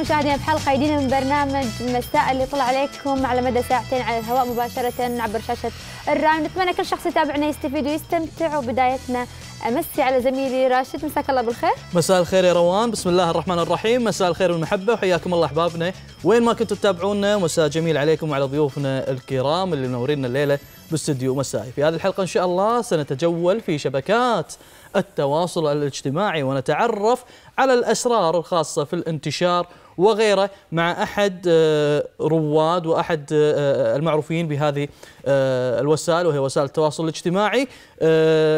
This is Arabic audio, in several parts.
مشاهدينا بحلقه جديده من برنامج مساء اللي طلع عليكم على مدى ساعتين على الهواء مباشره عبر شاشه الراي نتمنى كل شخص يتابعنا يستفيد ويستمتع وبدايتنا امسي على زميلي راشد مساك الله بالخير مساء الخير يا روان بسم الله الرحمن الرحيم مساء الخير والمحبه وحياكم الله احبابنا وين ما كنتوا تتابعونا مساء جميل عليكم وعلى ضيوفنا الكرام اللي منورينا الليله باستديو مسائي في هذه الحلقه ان شاء الله سنتجول في شبكات التواصل الاجتماعي ونتعرف على الاسرار الخاصه في الانتشار وغيره مع أحد آه، رواد وأحد آه، آه، المعروفين بهذه الوسائل وهي وسائل التواصل الاجتماعي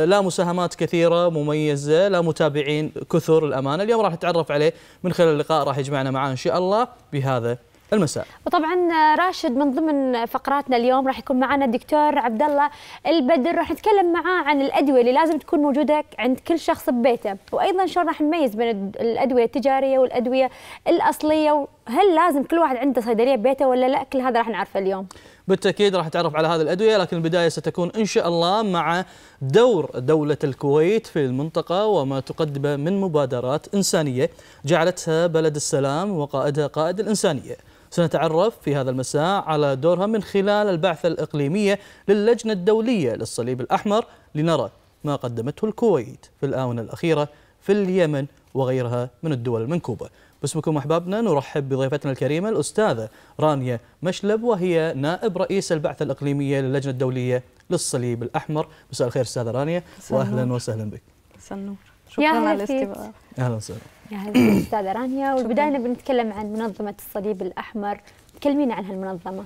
لا مساهمات كثيرة مميزة لا متابعين كثر الأمانة اليوم راح نتعرف عليه من خلال اللقاء راح يجمعنا معاه إن شاء الله بهذا المساء وطبعا آه، راشد من ضمن فقراتنا اليوم راح يكون معنا الدكتور عبد الله البدر راح نتكلم معاه عن الادويه اللي لازم تكون موجوده عند كل شخص ببيته وايضا شلون راح نميز بين الادويه التجاريه والادويه الاصليه وهل لازم كل واحد عنده صيدليه ببيته ولا لا كل هذا راح نعرفه اليوم بالتاكيد راح نتعرف على هذه الادويه لكن البدايه ستكون ان شاء الله مع دور دوله الكويت في المنطقه وما تقدمه من مبادرات انسانيه جعلتها بلد السلام وقائدها قائد الانسانيه سنتعرف في هذا المساء على دورها من خلال البعثة الإقليمية للجنة الدولية للصليب الأحمر لنرى ما قدمته الكويت في الآونة الأخيرة في اليمن وغيرها من الدول المنكوبة باسمكم أحبابنا نرحب بضيفتنا الكريمة الأستاذة رانيا مشلب وهي نائب رئيس البعثة الإقليمية للجنة الدولية للصليب الأحمر مساء الخير أستاذة رانيا وأهلا وسهلا بك مساء النور شكرا على الاستضافة أهلا وسهلا استاذه رانيا والبدايه بنتكلم عن منظمه الصليب الاحمر تكلمينا عن هالمنظمه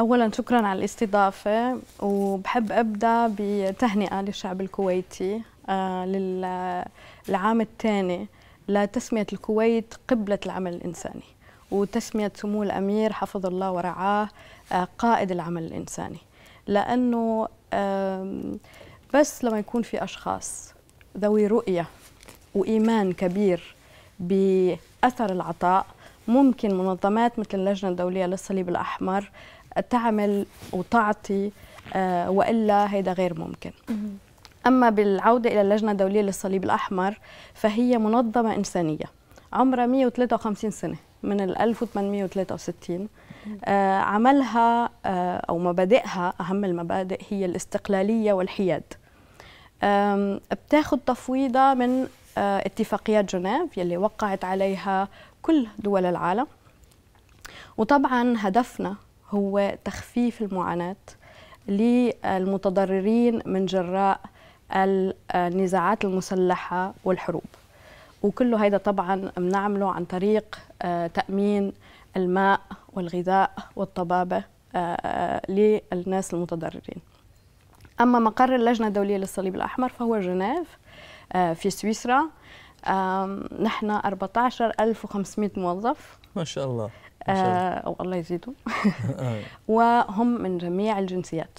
اولا شكرا على الاستضافه وبحب ابدا بتهنئه للشعب الكويتي آه، للعام الثاني لتسميه الكويت قبله العمل الانساني وتسميه سمو الامير حفظ الله ورعاه آه، قائد العمل الانساني لانه بس لما يكون في اشخاص ذوي رؤيه وإيمان كبير بأثر العطاء ممكن منظمات مثل اللجنة الدولية للصليب الأحمر تعمل وتعطي آه، وإلا هيدا غير ممكن أما بالعودة إلى اللجنة الدولية للصليب الأحمر فهي منظمة إنسانية عمرها 153 سنة من 1863 آه، عملها آه، أو مبادئها أهم المبادئ هي الاستقلالية والحياد بتاخد تفويضة من آه، اتفاقيات جنيف يلي وقعت عليها كل دول العالم وطبعا هدفنا هو تخفيف المعاناة للمتضررين من جراء النزاعات المسلحة والحروب وكل هيدا طبعا بنعمله عن طريق آه، تأمين الماء والغذاء والطبابة آه، للناس المتضررين أما مقر اللجنة الدولية للصليب الأحمر فهو جنيف آه، في سويسرا نحن 14500 موظف ما شاء الله أو آه، الله يزيدهم وهم من جميع الجنسيات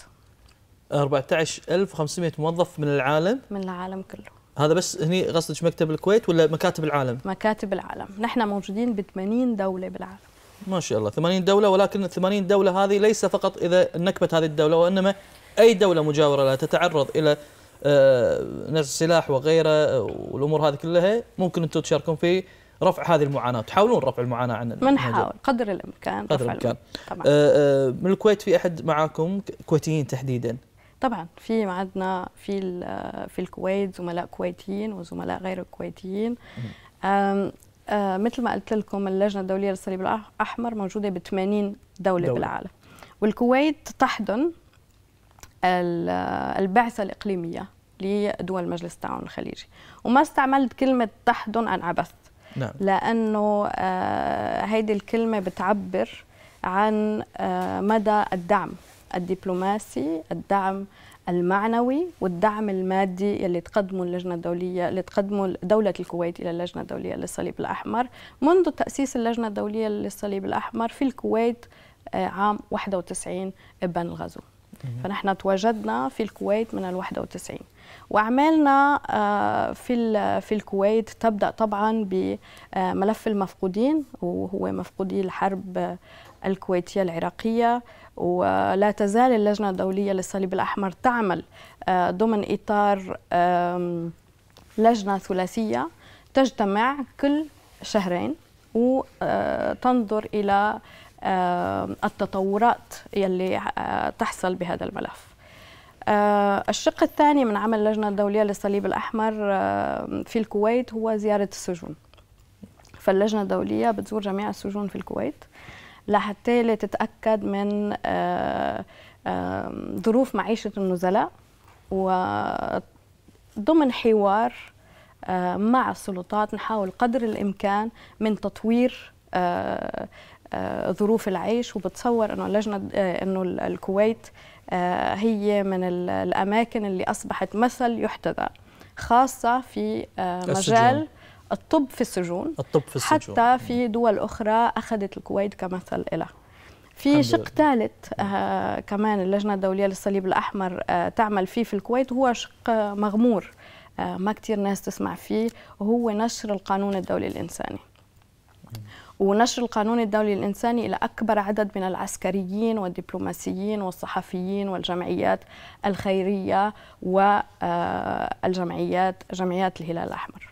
14500 موظف من العالم من العالم كله هذا بس هني قصدك مكتب الكويت ولا مكاتب العالم؟ مكاتب العالم، نحن موجودين ب 80 دولة بالعالم. ما شاء الله 80 دولة ولكن ال 80 دولة هذه ليس فقط إذا نكبت هذه الدولة وإنما أي دولة مجاورة لها تتعرض إلى آه، نزع السلاح وغيره والامور هذه كلها ممكن انتم تشاركون في رفع هذه المعاناه تحاولون رفع المعاناه عن بنحاول قدر الامكان قدر الامكان طبعا آه، آه، من الكويت في احد معاكم كويتيين تحديدا طبعا في عندنا في في الكويت زملاء كويتيين وزملاء غير كويتيين مثل ما قلت لكم اللجنه الدوليه للصليب الاحمر موجوده ب 80 دوله دولة. بالعالم والكويت تحضن البعثه الاقليميه لدول مجلس التعاون الخليجي وما استعملت كلمة تحضن أن عبثت نعم. لأنه آه، هيدي الكلمة بتعبر عن آه، مدى الدعم الدبلوماسي الدعم المعنوي والدعم المادي يلي تقدمه اللجنة الدولية اللي تقدمه دولة الكويت إلى اللجنة الدولية للصليب الأحمر منذ تأسيس اللجنة الدولية للصليب الأحمر في الكويت آه، عام 91 إبان الغزو فنحن تواجدنا في الكويت من ال 91 واعمالنا آه، في في الكويت تبدا طبعا بملف آه، المفقودين وهو مفقودي الحرب الكويتيه العراقيه ولا تزال اللجنه الدوليه للصليب الاحمر تعمل آه، ضمن اطار لجنه ثلاثيه تجتمع كل شهرين وتنظر الى التطورات يلي تحصل بهذا الملف آه، الشق الثاني من عمل اللجنة الدولية للصليب الأحمر آه، في الكويت هو زيارة السجون فاللجنة الدولية بتزور جميع السجون في الكويت لحتى تتأكد من آه، ظروف معيشة النزلاء وضمن حوار مع السلطات نحاول قدر الإمكان من تطوير ظروف العيش وبتصور انه اللجنه انه الكويت آه، هي من الأماكن اللي أصبحت مثل يحتذى خاصة في آه، مجال السجون. الطب في السجون الطب في السجون حتى في دول أخرى أخذت الكويت كمثل له في شق ثالث آه كمان اللجنة الدولية للصليب الأحمر آه تعمل فيه في الكويت هو شق مغمور آه ما كتير ناس تسمع فيه وهو نشر القانون الدولي الإنساني ونشر القانون الدولي الإنساني إلى أكبر عدد من العسكريين والدبلوماسيين والصحفيين والجمعيات الخيرية والجمعيات جمعيات الهلال الأحمر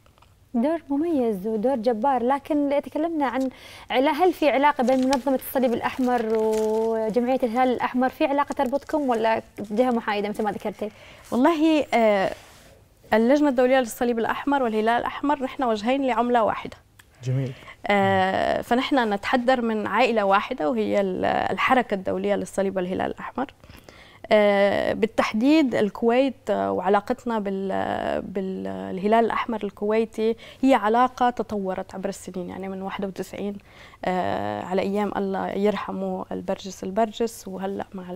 دور مميز ودور جبار لكن تكلمنا عن هل في علاقة بين منظمة الصليب الأحمر وجمعية الهلال الأحمر في علاقة تربطكم ولا جهة محايدة مثل ما ذكرتي والله آه، اللجنة الدولية للصليب الأحمر والهلال الأحمر نحن وجهين لعملة واحدة جميل آه فنحن نتحدر من عائلة واحدة وهي الحركة الدولية للصليب والهلال الأحمر آه بالتحديد الكويت آه، وعلاقتنا وعلاقتنا بالهلال الأحمر الكويتي هي علاقة تطورت عبر السنين يعني من 91 آه على أيام الله يرحمه البرجس البرجس وهلأ مع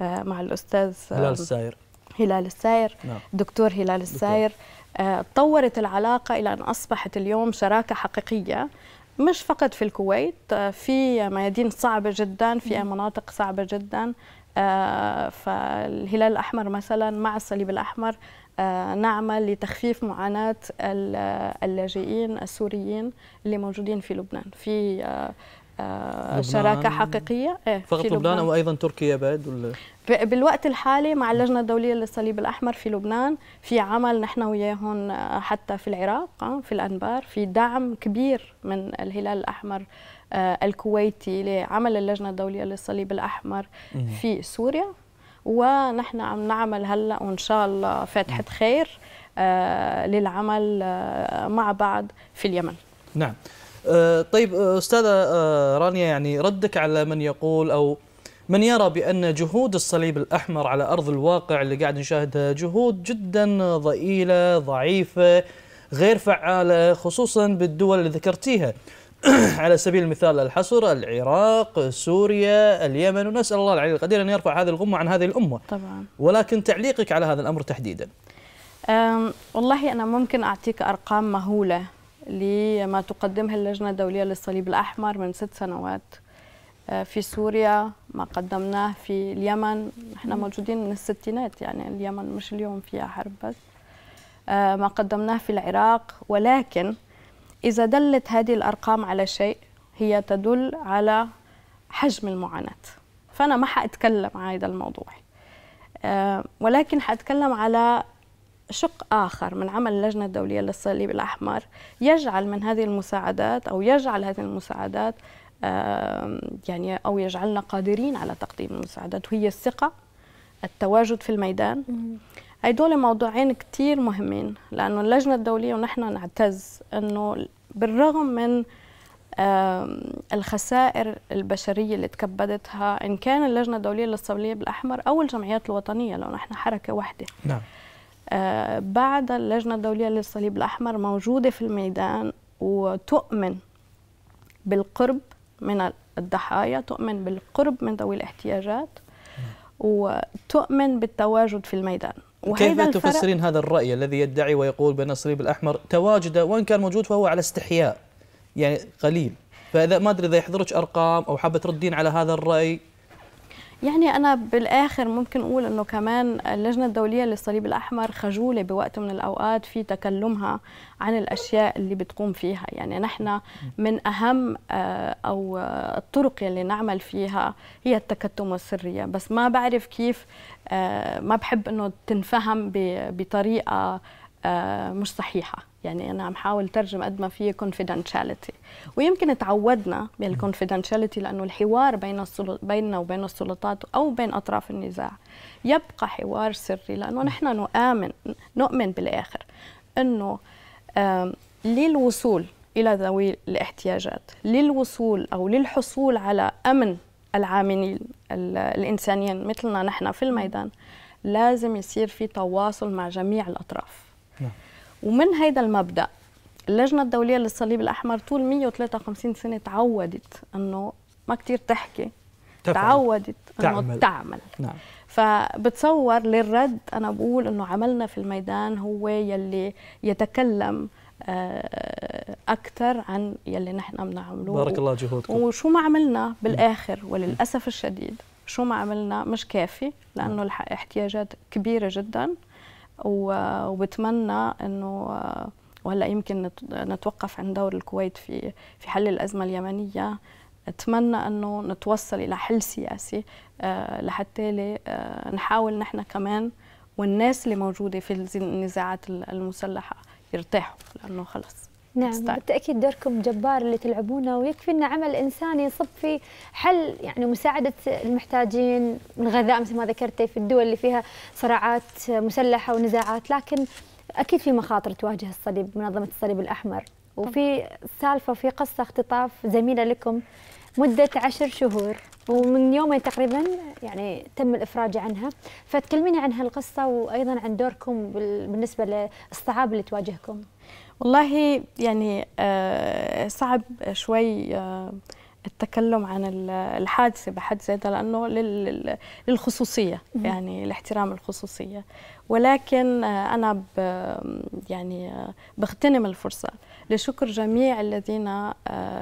آه، مع الأستاذ آه، هلال الساير هلال الساير نعم. دكتور هلال الساير دكتور. تطورت آه، العلاقة إلى أن أصبحت اليوم شراكة حقيقية مش فقط في الكويت آه، في ميادين صعبة جدا في مناطق صعبة جدا آه، فالهلال الأحمر مثلا مع الصليب الأحمر نعمل لتخفيف معاناة اللاجئين السوريين اللي موجودين في لبنان في آه، لبنان شراكه حقيقيه إيه فقط في لبنان, لبنان او ايضا تركيا بعد ولا بالوقت الحالي مع اللجنه الدوليه للصليب الاحمر في لبنان في عمل نحن وياهم آه، حتى في العراق آه، في الانبار في دعم كبير من الهلال الاحمر الكويتي لعمل اللجنه الدوليه للصليب الاحمر في سوريا ونحن عم نعمل هلا وان شاء الله فاتحه خير للعمل مع بعض في اليمن نعم آه، طيب آه، أستاذة آه، رانيا يعني ردك على من يقول أو من يرى بأن جهود الصليب الأحمر على أرض الواقع اللي قاعد نشاهدها جهود جدا ضئيلة ضعيفة غير فعالة خصوصا بالدول اللي ذكرتيها على سبيل المثال الحصر العراق سوريا اليمن ونسأل الله العلي القدير أن يرفع هذه الغمة عن هذه الأمة طبعا ولكن تعليقك على هذا الأمر تحديدا والله أنا ممكن أعطيك أرقام مهولة لما تقدمه اللجنة الدولية للصليب الأحمر من ست سنوات آه، في سوريا ما قدمناه في اليمن نحن موجودين من الستينات يعني اليمن مش اليوم فيها حرب بس آه، ما قدمناه في العراق ولكن إذا دلت هذه الأرقام على شيء هي تدل على حجم المعاناة فأنا ما حأتكلم عن هذا الموضوع آه، ولكن حأتكلم على شق آخر من عمل اللجنة الدولية للصليب الأحمر يجعل من هذه المساعدات أو يجعل هذه المساعدات يعني أو يجعلنا قادرين على تقديم المساعدات وهي الثقة التواجد في الميدان هدول موضوعين كتير مهمين لأنه اللجنة الدولية ونحن نعتز أنه بالرغم من الخسائر البشرية اللي تكبدتها إن كان اللجنة الدولية للصليب الأحمر أو الجمعيات الوطنية لو نحن حركة واحدة نعم آه، بعد اللجنة الدولية للصليب الأحمر موجودة في الميدان وتؤمن بالقرب من الضحايا تؤمن بالقرب من ذوي الاحتياجات وتؤمن بالتواجد في الميدان كيف تفسرين هذا الرأي الذي يدعي ويقول بأن الصليب الأحمر تواجده وإن كان موجود فهو على استحياء يعني قليل فإذا ما أدري إذا يحضرك أرقام أو حابة تردين على هذا الرأي يعني أنا بالآخر ممكن أقول أنه كمان اللجنة الدولية للصليب الأحمر خجولة بوقت من الأوقات في تكلمها عن الأشياء اللي بتقوم فيها يعني نحن من أهم آه، أو آه، الطرق اللي نعمل فيها هي التكتم والسرية بس ما بعرف كيف آه، ما بحب أنه تنفهم بطريقة مش صحيحة يعني انا عم حاول ترجم قد ما في كونفيدنشاليتي ويمكن تعودنا بالكونفيدنشاليتي لانه الحوار بين بيننا وبين السلطات او بين اطراف النزاع يبقى حوار سري لانه نحن نؤمن نؤمن بالاخر انه للوصول الى ذوي الاحتياجات للوصول او للحصول على امن العاملين الانسانيين مثلنا نحن في الميدان لازم يصير في تواصل مع جميع الاطراف نعم. ومن هيدا المبدا اللجنة الدولية للصليب الأحمر طول 153 سنة تعودت أنه ما كثير تحكي تفعل. تعودت أنه تعمل. تعمل نعم. فبتصور للرد أنا بقول أنه عملنا في الميدان هو يلي يتكلم آه، أكثر عن يلي نحن بنعمله بارك الله جهودكم وشو ما عملنا بالآخر وللأسف الشديد شو ما عملنا مش كافي لأنه نعم. الاحتياجات كبيرة جداً وبتمنى انه آه، وهلا يمكن نتوقف عن دور الكويت في في حل الازمه اليمنيه اتمنى انه نتوصل الى حل سياسي آه، لحتى آه، نحاول نحن كمان والناس اللي موجوده في النزاعات المسلحه يرتاحوا لانه خلص نعم ستار. بالتاكيد دوركم جبار اللي تلعبونه ويكفي انه عمل انساني يصب في حل يعني مساعده المحتاجين الغذاء مثل ما ذكرتي في الدول اللي فيها صراعات مسلحه ونزاعات لكن اكيد في مخاطر تواجه الصليب منظمه الصليب الاحمر وفي سالفه في قصه اختطاف زميله لكم مده عشر شهور ومن يومين تقريبا يعني تم الافراج عنها فتكلميني عن هالقصه وايضا عن دوركم بالنسبه للصعاب اللي تواجهكم والله يعني آه، صعب شوي آه، التكلم عن الحادثه بحد ذاتها لانه للخصوصيه يعني لاحترام الخصوصيه ولكن آه، انا يعني بغتنم الفرصه لشكر جميع الذين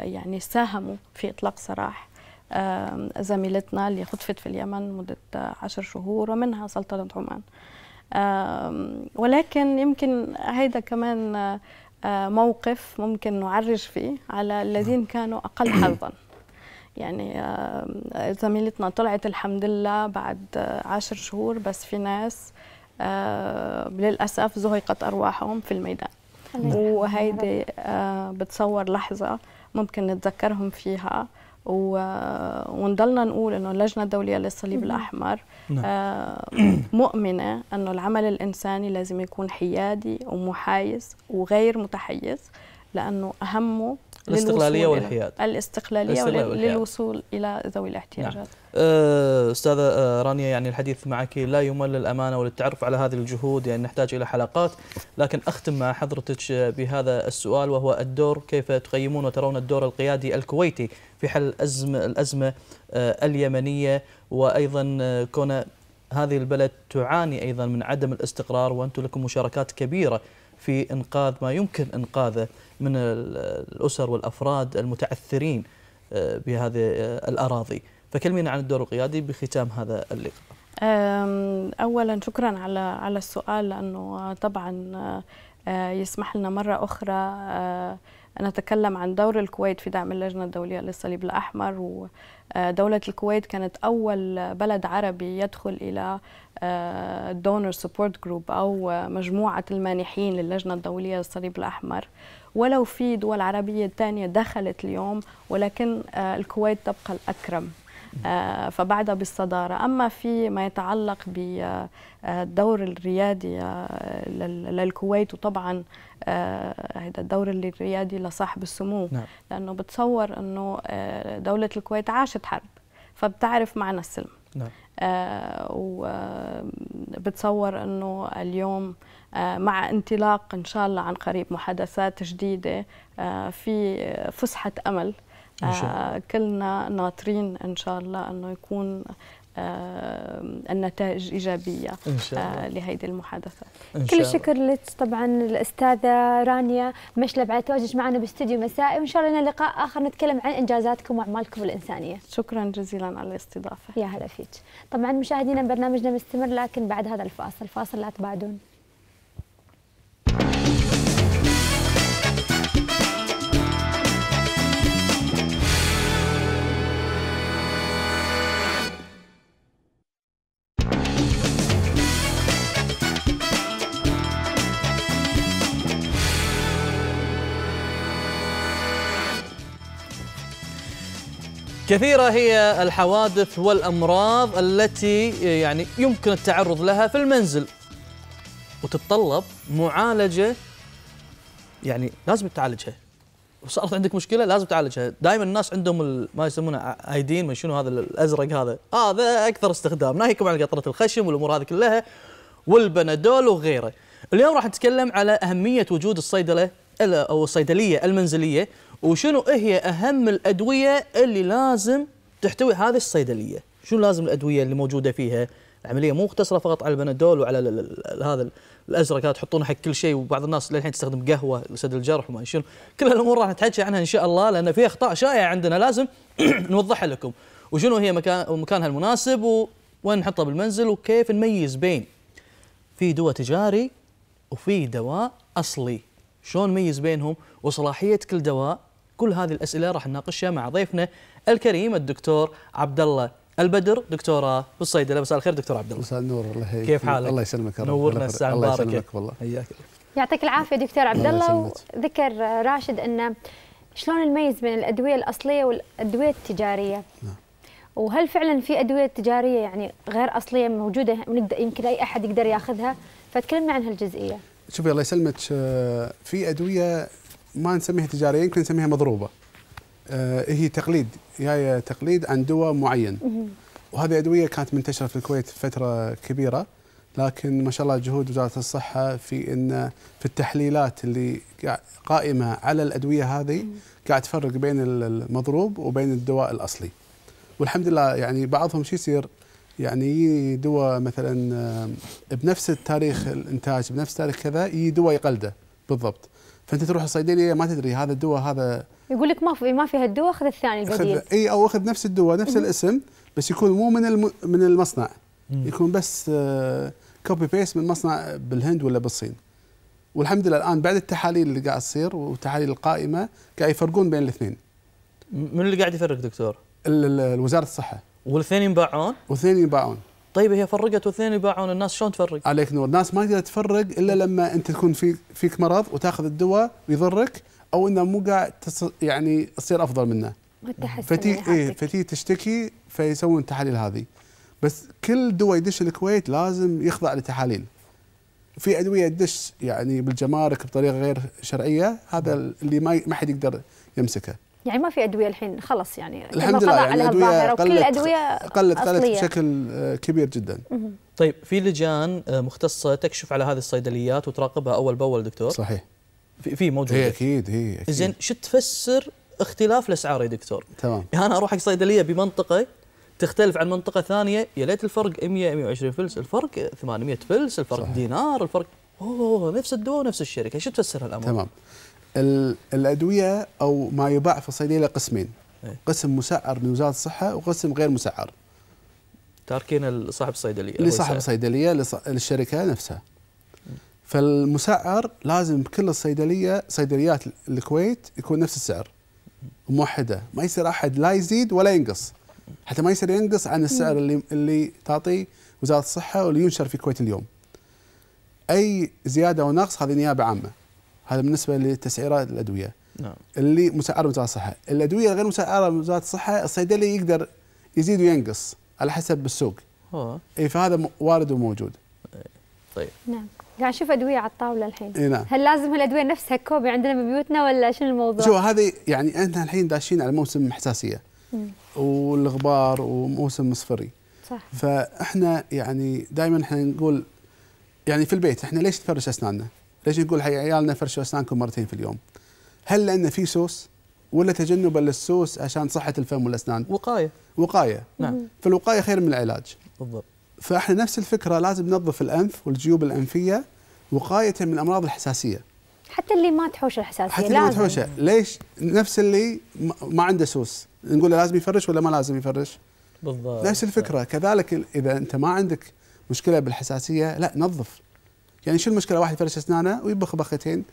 يعني ساهموا في اطلاق سراح زميلتنا اللي خطفت في اليمن مده عشر شهور ومنها سلطنه عمان ولكن يمكن هيدا كمان آه، موقف ممكن نعرج فيه على الذين كانوا أقل حظاً يعني آه، زميلتنا طلعت الحمد لله بعد آه، عشر شهور بس في ناس للأسف زهقت أرواحهم في الميدان وهيدي بتصور لحظة ممكن نتذكرهم فيها و... ونضلنا نقول انه اللجنه الدوليه للصليب الاحمر نعم. آه، مؤمنه انه العمل الانساني لازم يكون حيادي ومحايز وغير متحيز لانه اهمه الاستقلاليه والحياد الاستقلاليه للوصول الى ذوي الاحتياجات نعم. أه، استاذه أه، رانيا يعني الحديث معك لا يمل الامانه وللتعرف على هذه الجهود يعني نحتاج الى حلقات لكن اختم مع حضرتك بهذا السؤال وهو الدور كيف تقيمون وترون الدور القيادي الكويتي في حل الازمه الازمه اليمنيه وايضا أه، كون هذه البلد تعاني ايضا من عدم الاستقرار وانتم لكم مشاركات كبيره في انقاذ ما يمكن انقاذه من الأسر والأفراد المتعثرين آه، بهذه آه، الأراضي فكلمينا عن الدور القيادي بختام هذا اللقاء أولا شكرا على على السؤال لأنه طبعا آه، يسمح لنا مرة أخرى نتكلم عن دور الكويت في دعم اللجنة الدولية للصليب الأحمر ودولة الكويت كانت أول بلد عربي يدخل إلى دونر سبورت جروب أو مجموعة المانحين للجنة الدولية للصليب الأحمر ولو في دول عربية تانية دخلت اليوم ولكن آه، الكويت تبقى الأكرم آه، فبعدها بالصدارة أما في ما يتعلق بالدور آه، الريادي للكويت وطبعا هذا الدور الريادي لصاحب السمو نعم. لأنه بتصور أنه دولة الكويت عاشت حرب فبتعرف معنى السلم نعم. وبتصور أنه اليوم آه، مع انطلاق إن شاء الله عن قريب محادثات جديدة آه، في فسحة أمل آه، كلنا ناطرين إن شاء الله أنه يكون النتائج إيجابية إن شاء الله. لهذه المحادثات كل الشكر لك طبعا الأستاذة رانيا مشلب على تواجدك معنا باستديو مسائي وإن شاء الله لنا لقاء آخر نتكلم عن إنجازاتكم وأعمالكم الإنسانية شكرا جزيلا على الاستضافة يا هلا فيك طبعا مشاهدينا برنامجنا مستمر لكن بعد هذا الفاصل فاصل لا تبعدون كثيرة هي الحوادث والأمراض التي يعني يمكن التعرض لها في المنزل وتتطلب معالجة يعني لازم تعالجها صارت عندك مشكله لازم تعالجها دائما الناس عندهم ما يسمونه ايدين ما شنو هذا الازرق هذا هذا آه اكثر استخدام ناهيكم عن قطره الخشم والامور هذه كلها والبنادول وغيره اليوم راح نتكلم على اهميه وجود الصيدله او الصيدليه المنزليه وشنو هي اهم الادويه اللي لازم تحتوي هذه الصيدليه شنو لازم الادويه اللي موجوده فيها العمليه مو مقتصره فقط على البنادول وعلى هذا الازرق هذا تحطونه حق كل شيء وبعض الناس للحين تستخدم قهوه لسد الجرح وما شنو كل الامور راح نتحكي عنها ان شاء الله لان في اخطاء شائعه عندنا لازم نوضحها لكم وشنو هي مكان مكانها المناسب وين نحطها بالمنزل وكيف نميز بين في دواء تجاري وفي دواء اصلي شلون نميز بينهم وصلاحيه كل دواء كل هذه الاسئله راح نناقشها مع ضيفنا الكريم الدكتور عبد الله البدر دكتوره بالصيدله مساء الخير دكتور عبد الله مساء النور الله يحييك كيف حالك؟ الله يسلمك نورنا الساعه المباركه الله يسلمك والله حياك يعطيك العافيه دكتور عبد الله وذكر راشد انه شلون نميز بين الادويه الاصليه والادويه التجاريه؟ نعم. وهل فعلا في ادويه تجاريه يعني غير اصليه موجوده يمكن اي احد يقدر ياخذها؟ فتكلمنا عن هالجزئيه. شوفي الله يسلمك آه، في ادويه ما نسميها تجاريه يمكن نسميها مضروبه آه هي تقليد جايه تقليد عن دواء معين وهذه ادويه كانت منتشره في الكويت فتره كبيره لكن ما شاء الله جهود وزاره الصحه في ان في التحليلات اللي قائمه على الادويه هذه قاعد تفرق بين المضروب وبين الدواء الاصلي. والحمد لله يعني بعضهم شو يصير؟ يعني دواء مثلا آه، بنفس التاريخ الانتاج بنفس تاريخ كذا يدوى دواء يقلده بالضبط. فانت تروح الصيدليه ما تدري هذا الدواء هذا يقول لك ما في ما في هالدواء خذ الثاني البديل اي او اخذ نفس الدواء نفس الاسم بس يكون مو من الم... من المصنع يكون بس كوبي آه، بيست من مصنع بالهند ولا بالصين والحمد لله الان بعد التحاليل اللي قاعد تصير والتحاليل القائمه قاعد يفرقون بين الاثنين من اللي قاعد يفرق دكتور؟ وزاره الصحه والاثنين ينباعون؟ والاثنين ينباعون طيب هي فرقت واثنين يباعون الناس شلون تفرق؟ عليك نور الناس ما تقدر تفرق الا لما انت تكون في فيك مرض وتاخذ الدواء ويضرك او انه مو قاعد يعني تصير افضل منه فتي يعني، إيه فتي تشتكي فيسوون التحاليل هذه بس كل دواء يدش الكويت لازم يخضع لتحاليل في ادويه تدش يعني بالجمارك بطريقه غير شرعيه هذا نعم. اللي ما ما حد يقدر يمسكه يعني ما في ادويه الحين خلص يعني الحمد لله يعني الادويه قلت, الأدوية قلت قلت بشكل آه، كبير جدا طيب في لجان آه، مختصه تكشف على هذه الصيدليات وتراقبها اول باول دكتور صحيح في في موجود هي اكيد هي اكيد زين شو تفسر اختلاف الاسعار يا دكتور تمام يعني انا اروح حق صيدليه بمنطقه تختلف عن منطقه ثانيه يا ليت الفرق 100 120 فلس الفرق 800 فلس الفرق صحيح. دينار الفرق اوه نفس الدواء نفس الشركه شو تفسر هالامر تمام الادويه او ما يباع في الصيدليه قسمين إيه. قسم مسعر من وزاره الصحه وقسم غير مسعر تاركين لصاحب الصيدليه لصاحب الصيدليه للشركه نفسها فالمسعر لازم بكل الصيدليه صيدليات الكويت يكون نفس السعر موحده ما يصير احد لا يزيد ولا ينقص حتى ما يصير ينقص عن السعر اللي اللي تعطيه وزاره الصحه واللي ينشر في الكويت اليوم اي زياده ونقص هذه نيابه عامه هذا بالنسبه لتسعيرات الادويه نعم. اللي مسعره وزاره الصحه الادويه الغير مسعره وزاره الصحه الصيدلي يقدر يزيد وينقص على حسب السوق هو. اي فهذا وارد وموجود طيب نعم قاعد اشوف ادويه على الطاوله الحين إيه نعم. هل لازم الادويه نفسها كوبي عندنا ببيوتنا ولا شنو الموضوع شو هذه يعني احنا الحين داشين على موسم حساسيه والغبار وموسم مصفري صح فاحنا يعني دائما احنا نقول يعني في البيت احنا ليش نفرش اسناننا ليش نقول حق عيالنا فرشوا اسنانكم مرتين في اليوم هل لان في سوس ولا تجنبا للسوس عشان صحه الفم والاسنان وقايه وقايه نعم فالوقايه خير من العلاج بالضبط فاحنا نفس الفكره لازم ننظف الانف والجيوب الانفيه وقايه من امراض الحساسيه حتى اللي ما تحوش الحساسيه حتى اللي ما تحوشه ليش نفس اللي ما عنده سوس نقول له لازم يفرش ولا ما لازم يفرش بالضبط نفس الفكره كذلك اذا انت ما عندك مشكله بالحساسيه لا نظف يعني شو المشكله واحد يفرش اسنانه ويبخ بختين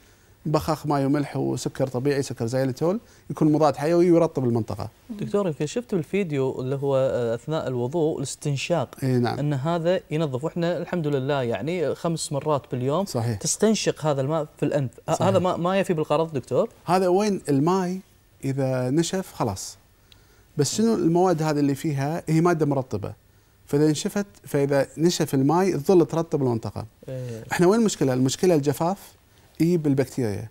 بخاخ ماي وملح وسكر طبيعي سكر زيلتول يكون مضاد حيوي ويرطب المنطقه. دكتور يمكن شفت بالفيديو اللي هو آه، اثناء الوضوء الاستنشاق اي نعم. ان هذا ينظف واحنا الحمد لله يعني خمس مرات باليوم صحيح. تستنشق هذا الماء في الانف آه، صحيح. هذا ما ما يفي بالغرض دكتور؟ هذا وين الماي اذا نشف خلاص بس شنو المواد هذه اللي فيها هي ماده مرطبه فاذا نشفت فاذا نشف الماي تظل ترطب المنطقه. إيه. احنا وين المشكله؟ المشكله الجفاف يجيب بالبكتيريا.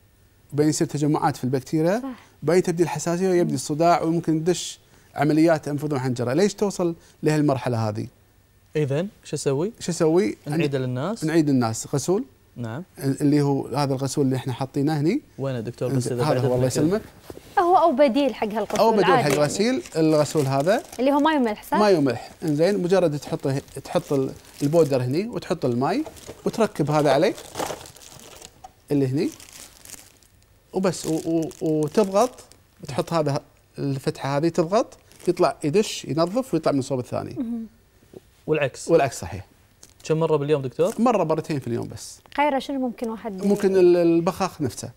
بين يصير تجمعات في البكتيريا صح. بين تبدي الحساسيه ويبدي الصداع وممكن تدش عمليات انف وحنجره، ليش توصل لهالمرحله هذه؟ اذا شو اسوي؟ شو اسوي؟ نعيد للناس؟ نعيد للناس غسول نعم اللي هو هذا الغسول اللي احنا حاطينه هني وين دكتور بس هذا هو الله يسلمك هو او بديل حق هالغسول او بديل حق غسيل الغسول هذا اللي هو ماي وملح صح؟ ماي وملح انزين مجرد تحط تحط البودر هني وتحط الماي وتركب هذا عليه اللي هني وبس وتضغط تحط هذا الفتحه هذه تضغط يطلع يدش ينظف ويطلع من الصوب الثاني والعكس والعكس صحيح كم مره باليوم دكتور؟ مره مرتين في اليوم بس. خيره شنو ممكن واحد ممكن البخاخ نفسه.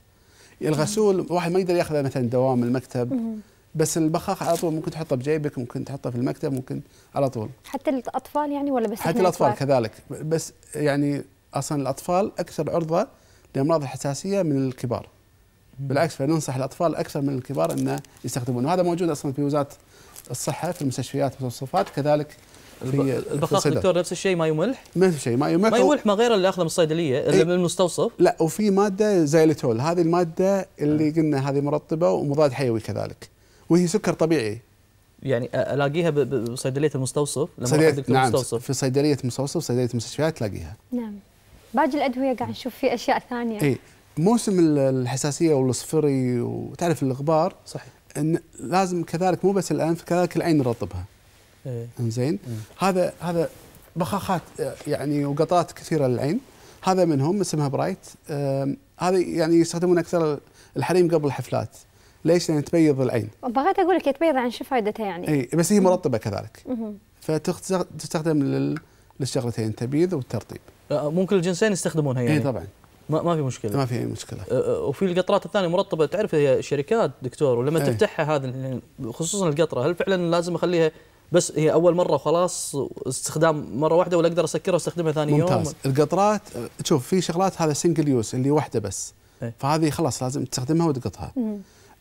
الغسول واحد ما يقدر ياخذه مثلا دوام المكتب. بس البخاخ على طول ممكن تحطه بجيبك ممكن تحطه في المكتب ممكن على طول حتى الاطفال يعني ولا بس حتى الاطفال كذلك بس يعني اصلا الاطفال اكثر عرضه لامراض الحساسيه من الكبار بالعكس فننصح الاطفال اكثر من الكبار انه يستخدمون وهذا موجود اصلا في وزاره الصحه في المستشفيات والمستوصفات كذلك في البخاخ دكتور نفس الشيء ما يملح؟ نفس الشيء ما يملح ما يملح ما غير اللي اخذه من الصيدليه اللي إيه. من المستوصف لا وفي ماده زيلتول هذه الماده اللي إيه. قلنا هذه مرطبه ومضاد حيوي كذلك وهي سكر طبيعي يعني الاقيها بصيدليه المستوصف لما صيدلية نعم المستوصف. في صيدليه المستوصف صيدليه المستشفيات تلاقيها نعم باقي الادويه قاعد نشوف في اشياء ثانيه اي موسم الحساسيه والصفري وتعرف الغبار صحيح ان لازم كذلك مو بس الانف كذلك العين نرطبها إيه. انزين إيه. هذا هذا بخاخات يعني وقطرات كثيره للعين هذا منهم اسمها برايت آه، هذا يعني يستخدمون اكثر الحريم قبل الحفلات ليش؟ لان تبيض العين بغيت اقول لك تبيض عن شو فائدتها يعني؟ اي بس هي مرطبه كذلك فتستخدم للشغلتين التبييض والترطيب آه، ممكن الجنسين يستخدمونها يعني؟ اي طبعا ما ما في مشكله ما في اي مشكله آه، وفي القطرات الثانيه مرطبه تعرف هي شركات دكتور ولما أي. تفتحها هذا خصوصا القطره هل فعلا لازم اخليها بس هي اول مره وخلاص استخدام مره واحده ولا اقدر اسكرها واستخدمها ثاني ممتاز. يوم ممتاز القطرات شوف في شغلات هذا سنجل يوز اللي واحده بس ايه؟ فهذه خلاص لازم تستخدمها وتقطها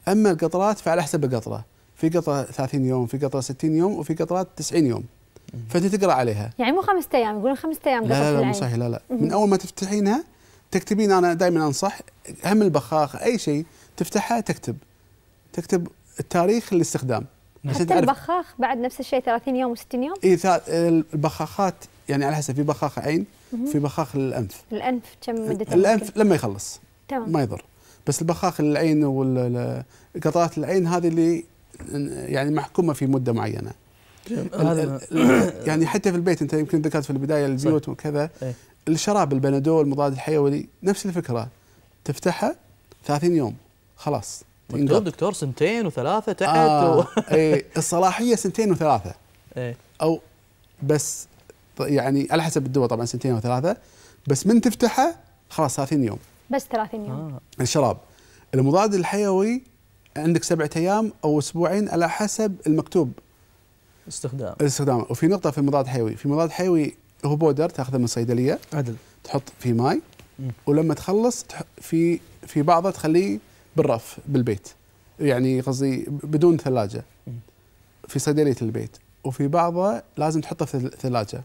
اما القطرات فعلى حسب القطره في قطره 30 يوم في قطره 60 يوم وفي قطرات 90 يوم فانت تقرا عليها يعني مو خمسة ايام يقولون خمسة ايام لا لا لا مو صحيح لا لا من اول ما تفتحينها تكتبين انا دائما انصح هم البخاخ اي شيء تفتحها تكتب تكتب التاريخ الاستخدام حتى البخاخ بعد نفس الشيء 30 يوم و60 يوم؟ اي البخاخات يعني على حسب في بخاخ عين في بخاخ الانف الانف كم مدته؟ يعني الانف لما يخلص تمام ما يضر بس البخاخ العين والقطرات العين هذه اللي يعني محكومه في مده معينه يعني حتى في البيت انت يمكن ذكرت في البدايه البيوت وكذا ايه؟ الشراب البنادول المضاد الحيوي نفس الفكره تفتحها 30 يوم خلاص دكتور دكتور سنتين وثلاثه تحت آه و... ايه الصلاحيه سنتين وثلاثه ايه او بس يعني على حسب الدواء طبعا سنتين وثلاثه بس من تفتحه خلاص 30 يوم بس 30 يوم آه. الشراب المضاد الحيوي عندك سبعة ايام او اسبوعين على حسب المكتوب استخدام الاستخدام وفي نقطه في المضاد الحيوي في مضاد حيوي هو بودر تاخذه من الصيدليه عدل تحط فيه ماي ولما تخلص في في بعضه تخليه بالرف بالبيت يعني قصدي بدون ثلاجه في صيدليه البيت وفي بعضها لازم تحطه في الثلاجه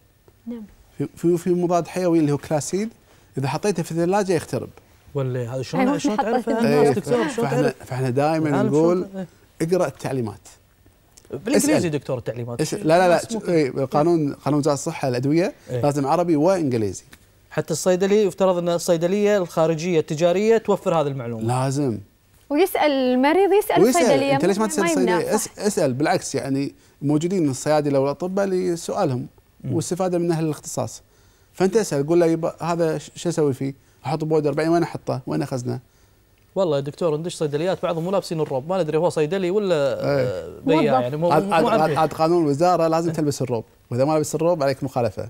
نعم في في مضاد حيوي اللي هو كلاسيد اذا حطيته في الثلاجه يخترب ولا هذا شلون أيوة، شلون تعرف إيه، فاحنا فاحنا دائما نقول إيه. اقرا التعليمات بالانجليزي دكتور التعليمات اس... لا لا لا إيه، قانون قانون وزاره الصحه الادويه ايه؟ لازم عربي وانجليزي حتى الصيدلي يفترض ان الصيدليه الخارجيه التجاريه توفر هذه المعلومه لازم ويسال المريض يسال الصيدليه انت ليش ما تسال الصيدليه؟ اسال بالعكس يعني موجودين الصيادله والاطباء لسؤالهم والاستفاده من اهل الاختصاص فانت اسال قول له هذا شو اسوي فيه؟ احط بودر 40 وين احطه؟ وين اخزنه؟ والله يا دكتور ندش صيدليات بعضهم مو لابسين الروب ما ندري هو صيدلي ولا إيه. آه، بيع بياع يعني مو عاد قانون الوزاره لازم إيه. تلبس الروب واذا ما لبس الروب عليك مخالفه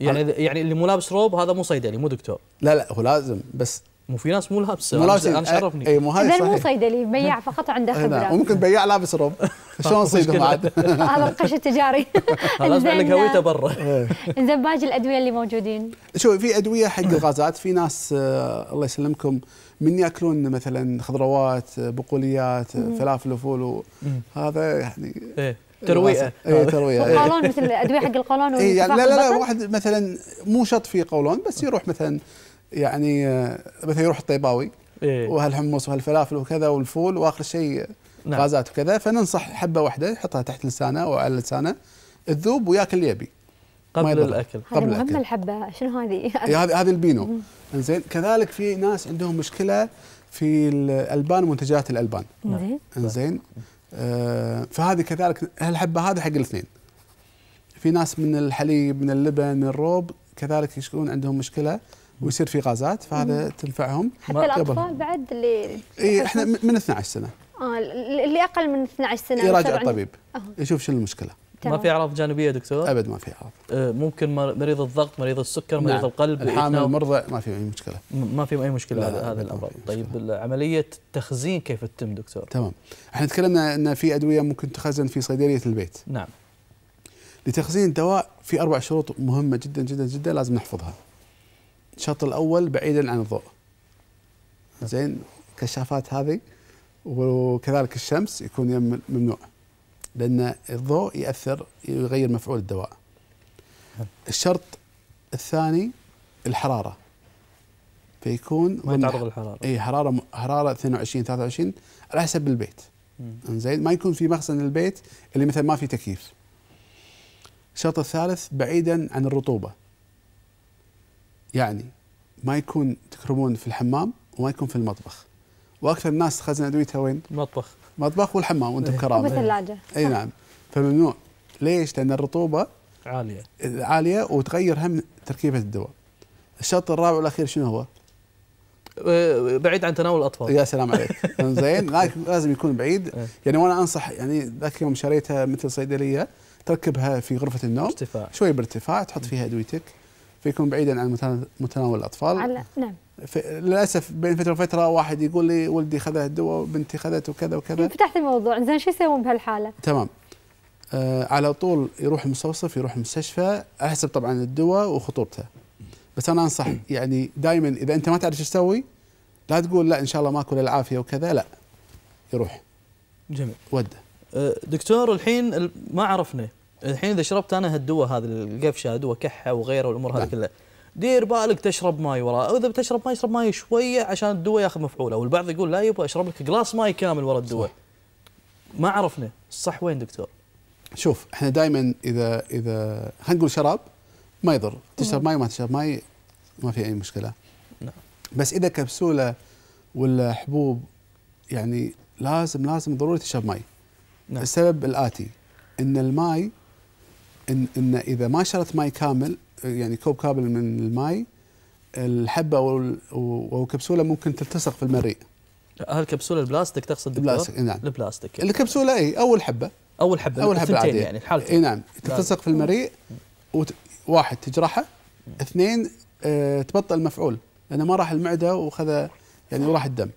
يعني يعني اللي مو لابس روب هذا مو صيدلي مو دكتور لا لا هو لازم بس مو في ناس مو لابسه مو لابسه انا شرفني اي مو هذا مو صيدلي بياع فقط عنده خبره وممكن بياع لابس روب شلون صيد بعد هذا القش التجاري لازم عندك هويته برا إيه. انزين باقي الادويه اللي موجودين شوف في ادويه حق الغازات في ناس آه، الله يسلمكم من ياكلون مثلا خضروات بقوليات فلافل وفول هذا يعني ترويئه اي ترويئه قولون مثل ادويه حق القولون إيه، يعني لا لا لا واحد مثلا مو شط في قولون بس يروح مثلا يعني آه، مثلا يروح الطيباوي إيه؟ وهالحمص وهالفلافل وكذا والفول واخر شيء نعم. غازات وكذا فننصح حبه واحده يحطها تحت لسانه او على لسانه تذوب وياكل اللي يبي قبل الاكل قبل الاكل مهمه الحبه شنو هذه؟ إيه، هذه هذه البينو انزين كذلك في ناس عندهم مشكله في الالبان ومنتجات الالبان نعم. نعم. انزين آه فهذه كذلك هالحبه هذه حق الاثنين في ناس من الحليب من اللبن من الروب كذلك يشكون عندهم مشكله ويصير في غازات فهذا تنفعهم حتى الاطفال بعد اللي اي احنا من 12 سنه اه اللي اقل من 12 سنه يراجع الطبيب يشوف شنو المشكله ما في اعراض جانبيه دكتور؟ ابد ما في اعراض آه، ممكن مريض الضغط، مريض السكر، مريض نعم. القلب الحامل المرضع ما في اي مشكله ما في اي مشكله هذا هذا الامر، طيب عمليه التخزين كيف تتم دكتور؟ تمام، احنا تكلمنا ان في ادويه ممكن تخزن في صيدليه البيت نعم لتخزين الدواء في اربع شروط مهمه جدا جدا جدا لازم نحفظها الشوط الاول بعيدا عن الضوء زين كشافات هذه وكذلك الشمس يكون ممنوع لان الضوء ياثر يغير مفعول الدواء الشرط الثاني الحراره فيكون ما يتعرض للحراره اي حراره حراره 22 23 على حسب البيت زين ما يكون في مخزن البيت اللي مثلا ما في تكييف الشرط الثالث بعيدا عن الرطوبه يعني ما يكون تكرمون في الحمام وما يكون في المطبخ واكثر الناس تخزن ادويتها وين؟ المطبخ المطبخ والحمام وانتم بكرامه إيه. والثلاجه اي نعم فممنوع ليش؟ لان الرطوبه عاليه عاليه وتغير هم تركيبه الدواء الشرط الرابع والاخير شنو هو؟ إيه، بعيد عن تناول الاطفال يا سلام عليك زين لازم يكون بعيد إيه. يعني وانا انصح يعني ذاك يوم شريتها مثل صيدليه تركبها في غرفه النوم ارتفاع شوي بارتفاع تحط فيها ادويتك فيكون بعيدا عن متناول الاطفال على نعم للاسف بين فتره وفتره واحد يقول لي ولدي خذ الدواء وبنتي خذت وكذا وكذا فتحت الموضوع زين شو يسوون بهالحاله؟ تمام آه على طول يروح المستوصف يروح المستشفى احسب طبعا الدواء وخطورته بس انا انصح يعني دائما اذا انت ما تعرف شو تسوي لا تقول لا ان شاء الله ما اكل العافيه وكذا لا يروح جميل وده آه، دكتور الحين ما عرفنا الحين اذا شربت انا هالدواء هذا القفشه دواء كحه وغيره والامور هذه نعم. كلها دير بالك تشرب ماي وراء واذا بتشرب ماي اشرب ماي شويه عشان الدواء ياخذ مفعوله والبعض يقول لا يبغى اشرب لك قلاص ماي كامل ورا الدواء ما عرفنا الصح وين دكتور شوف احنا دائما اذا اذا خلينا نقول شراب ما يضر تشرب ماي ما تشرب ماي ما في اي مشكله نعم بس اذا كبسوله ولا حبوب يعني لازم لازم ضروري تشرب ماي نعم. السبب الاتي ان الماي ان ان اذا ما شرت ماي كامل يعني كوب كامل من الماي الحبه او الكبسوله ممكن تلتصق في المريء. هالكبسوله البلاستيك تقصد البلاستيك نعم البلاستيك الكبسوله اي اول حبه اول حبه اول حبه عادية. يعني الحالتين اي نعم تلتصق في المريء وت... واحد تجرحه اثنين اه تبطل المفعول لانه ما راح المعده وخذ يعني وراح الدم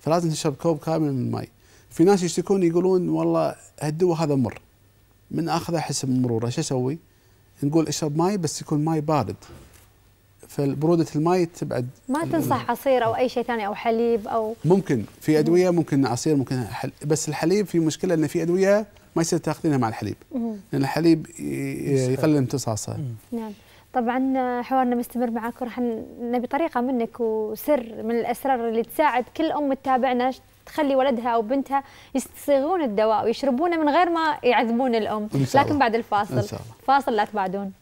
فلازم تشرب كوب كامل من الماء في ناس يشتكون يقولون والله هالدواء هذا مر من اخذه احس بمروره شو اسوي؟ نقول اشرب ماي بس يكون ماي بارد فبروده الماي تبعد ما تنصح عصير او اي شيء ثاني او حليب او ممكن في ادويه ممكن عصير ممكن حل... بس الحليب في مشكله ان في ادويه ما يصير تاخذينها مع الحليب لان الحليب يقلل امتصاصه نعم طبعا حوارنا مستمر معك وراح نبي طريقه منك وسر من الاسرار اللي تساعد كل ام تتابعنا تخلي ولدها او بنتها يستصيغون الدواء ويشربونه من غير ما يعذبون الام لكن بعد الفاصل فاصل لا تبعدون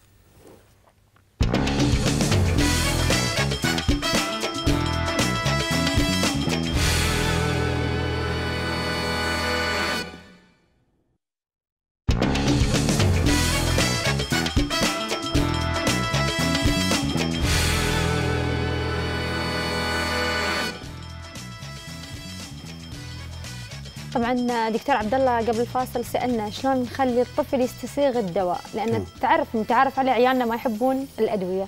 عن دكتور عبد الله قبل الفاصل سالنا شلون نخلي الطفل يستسيغ الدواء لان تعرف متعرف على عيالنا ما يحبون الادويه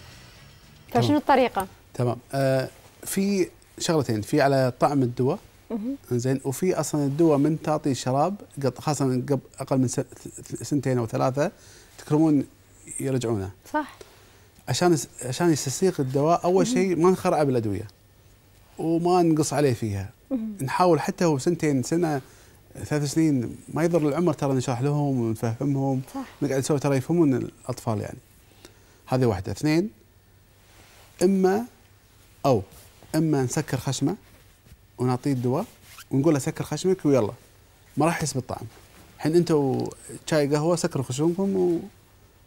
فشنو الطريقه تمام آه في شغلتين في على طعم الدواء زين وفي اصلا الدواء من تعطي شراب خاصه قبل اقل من سنتين او ثلاثه تكرمون يرجعونه صح عشان عشان يستسيغ الدواء اول شيء ما نخرعه بالادويه وما نقص عليه فيها نحاول حتى هو سنتين سنه ثلاث سنين ما يضر العمر ترى نشرح لهم ونفهمهم صح نقعد نسوي ترى يفهمون الاطفال يعني هذه واحده اثنين اما او اما نسكر خشمه ونعطيه الدواء ونقول له سكر خشمك ويلا ما راح يحس بالطعم الحين انتوا شاي قهوه سكروا خشومكم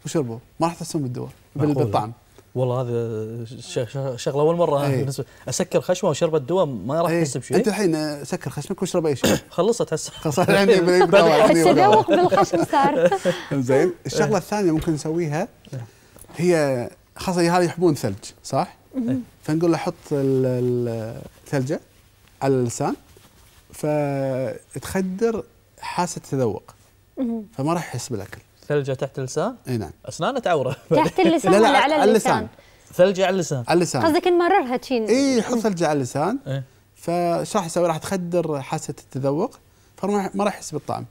وشربوا ما راح تحسون بالدواء بالطعم والله هذا شغله اول مره أيه. بالنسبه اسكر خشمه وشرب الدواء ما راح إيه. تحس بشيء انت الحين سكر خشمك واشرب اي شيء خلصت هسه خلصت عندي تذوق بالخشم صار زين الشغله الثانيه ممكن نسويها هي خاصه هذه يحبون ثلج صح؟ فنقول له حط الثلجه على اللسان فتخدر حاسه التذوق فما راح يحس بالاكل ثلجه تحت اللسان؟ اي نعم اسنانه تعوره تحت اللسان ولا على اللسان؟ ثلجه على اللسان على اللسان قصدك نمررها تشين اي حط ثلجه على اللسان إيه؟ فايش راح يسوي؟ راح تخدر حاسه التذوق فما راح يحس بالطعم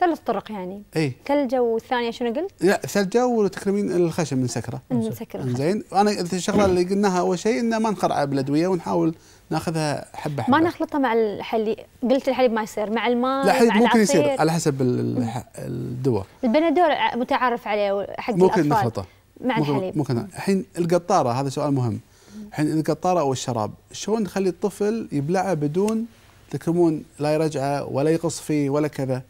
ثلاث طرق يعني اي ثلجه والثانيه شنو قلت؟ لا ثلجه وتكرمين الخشب من سكره من سكره زين انا الشغله اللي قلناها اول شيء انه ما نخرع بالادويه ونحاول ناخذها حبه حبه ما نخلطها مع الحليب قلت الحليب ما يصير مع الماء لا الحليب ممكن يصير على حسب الدواء البنادول متعارف عليه حق ممكن الاطفال ممكن نخلطه مع ممكن الحليب ممكن الحين القطاره هذا سؤال مهم الحين القطاره او الشراب شلون نخلي الطفل يبلعه بدون تكمون لا يرجعه ولا يقص فيه ولا كذا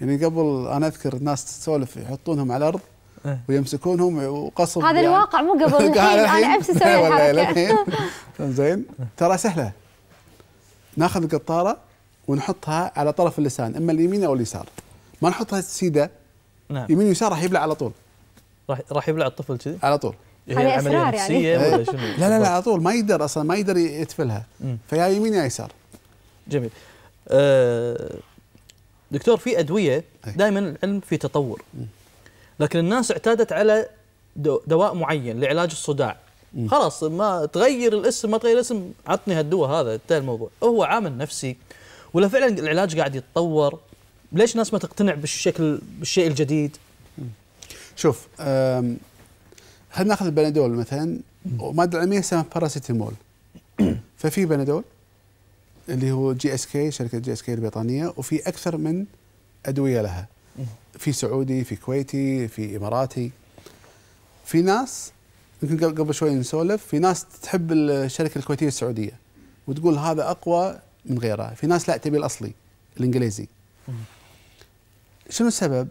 يعني قبل انا اذكر الناس تسولف يحطونهم على الارض إيه. ويمسكونهم وقصب هذا يعني الواقع مو قبل الحين انا امس اسوي الحركه زين ترى سهله ناخذ القطاره ونحطها على طرف اللسان اما اليمين او اليسار ما نحطها سيده نعم يمين ويسار راح يبلع على طول راح راح يبلع الطفل كذي على طول هي عمليه يعني. نفسيه يعني. ولا شنو لا لا لا على طول ما يقدر اصلا ما يقدر يتفلها فيا يمين يا يسار جميل آه دكتور في ادويه دائما العلم في تطور لكن الناس اعتادت على دواء معين لعلاج الصداع خلاص ما تغير الاسم ما تغير الاسم عطني هالدواء هذا انتهى الموضوع هو عامل نفسي ولا فعلا العلاج قاعد يتطور ليش الناس ما تقتنع بالشكل بالشيء الجديد شوف خلينا ناخذ البنادول مثلا وماده العلميه اسمها باراسيتامول ففي بنادول اللي هو جي اس كي شركه جي اس كي البريطانيه وفي اكثر من ادويه لها في سعودي في كويتي في اماراتي في ناس يمكن قبل شوي نسولف في ناس تحب الشركه الكويتيه السعوديه وتقول هذا اقوى من غيره في ناس لا تبي الاصلي الانجليزي شنو السبب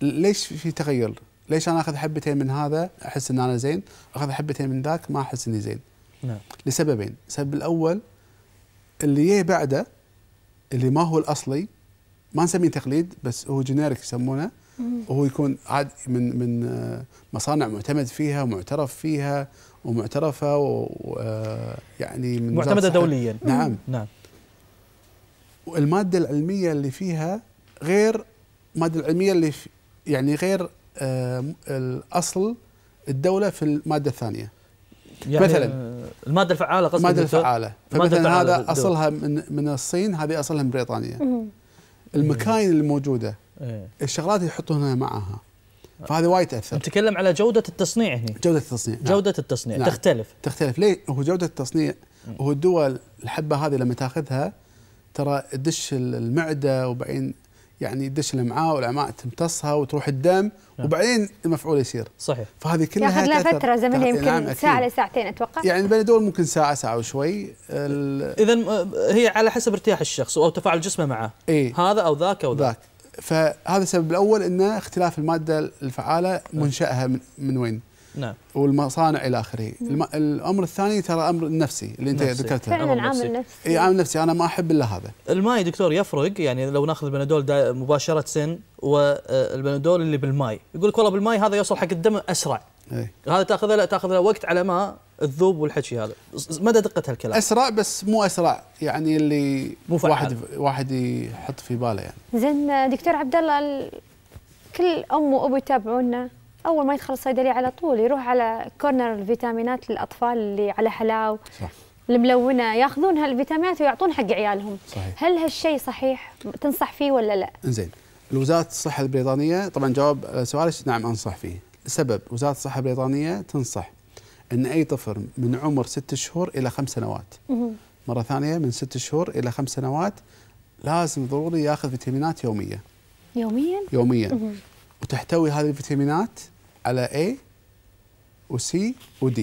ليش في تغير ليش انا اخذ حبتين من هذا احس ان انا زين اخذ حبتين من ذاك ما احس اني زين نعم لسببين السبب الاول اللي جاي بعده اللي ما هو الاصلي ما نسميه تقليد بس هو جينيريك يسمونه وهو يكون عاد من من آه، مصانع معتمد فيها ومعترف فيها ومعترفه ويعني آه، من معتمده دوليا نعم نعم والماده العلميه اللي فيها غير الماده العلميه اللي يعني غير آه، الاصل الدوله في الماده الثانيه يعني مثلا الماده الفعاله قصدك الماده الفعاله فمثلا هذا الدول. اصلها من من الصين هذه اصلها من بريطانيا المكاين الموجوده إيه. الشغلات اللي يحطونها معها فهذا وايد تاثر نتكلم على جوده التصنيع هنا جوده التصنيع نعم. جوده التصنيع نعم. تختلف تختلف ليه هو جوده التصنيع هو الدول الحبه هذه لما تاخذها ترى تدش المعده وبعدين يعني يدش الامعاء والامعاء تمتصها وتروح الدم نعم. وبعدين المفعول يصير صحيح فهذه كلها ياخذ لها فتره زمنيه يمكن نعم ساعه لساعتين اتوقع يعني البنادول ممكن ساعه ساعه وشوي اذا هي على حسب ارتياح الشخص او تفاعل جسمه معه إيه؟ هذا او ذاك او ذاك, ذاك. فهذا السبب الاول انه اختلاف الماده الفعاله منشاها من, من وين نعم والمصانع الى اخره نعم. الامر الثاني ترى امر نفسي اللي انت ذكرته فعلا عامل نفسي اي عامل نفسي انا ما احب الا هذا الماي دكتور يفرق يعني لو ناخذ البنادول مباشره والبنادول آه، اللي بالماي يقول لك والله بالماي هذا يوصل حق الدم اسرع ايه؟ هذا تاخذ له تاخذ له وقت على ما الذوب والحكي هذا مدى دقه هالكلام اسرع بس مو اسرع يعني اللي مو فعال. واحد واحد يحط في باله يعني زين دكتور عبد الله كل ام وابو يتابعونا اول ما يدخل الصيدليه على طول يروح على كورنر الفيتامينات للاطفال اللي على حلاو صح. الملونه ياخذون هالفيتامينات ويعطون حق عيالهم صحيح. هل هالشيء صحيح تنصح فيه ولا لا زين وزاره الصحه البريطانيه طبعا جواب سؤالك نعم انصح فيه السبب وزاره الصحه البريطانيه تنصح ان اي طفل من عمر ست شهور الى خمس سنوات مره ثانيه من ست شهور الى خمس سنوات لازم ضروري ياخذ فيتامينات يوميه يوميا يوميا وتحتوي هذه الفيتامينات على A و C و D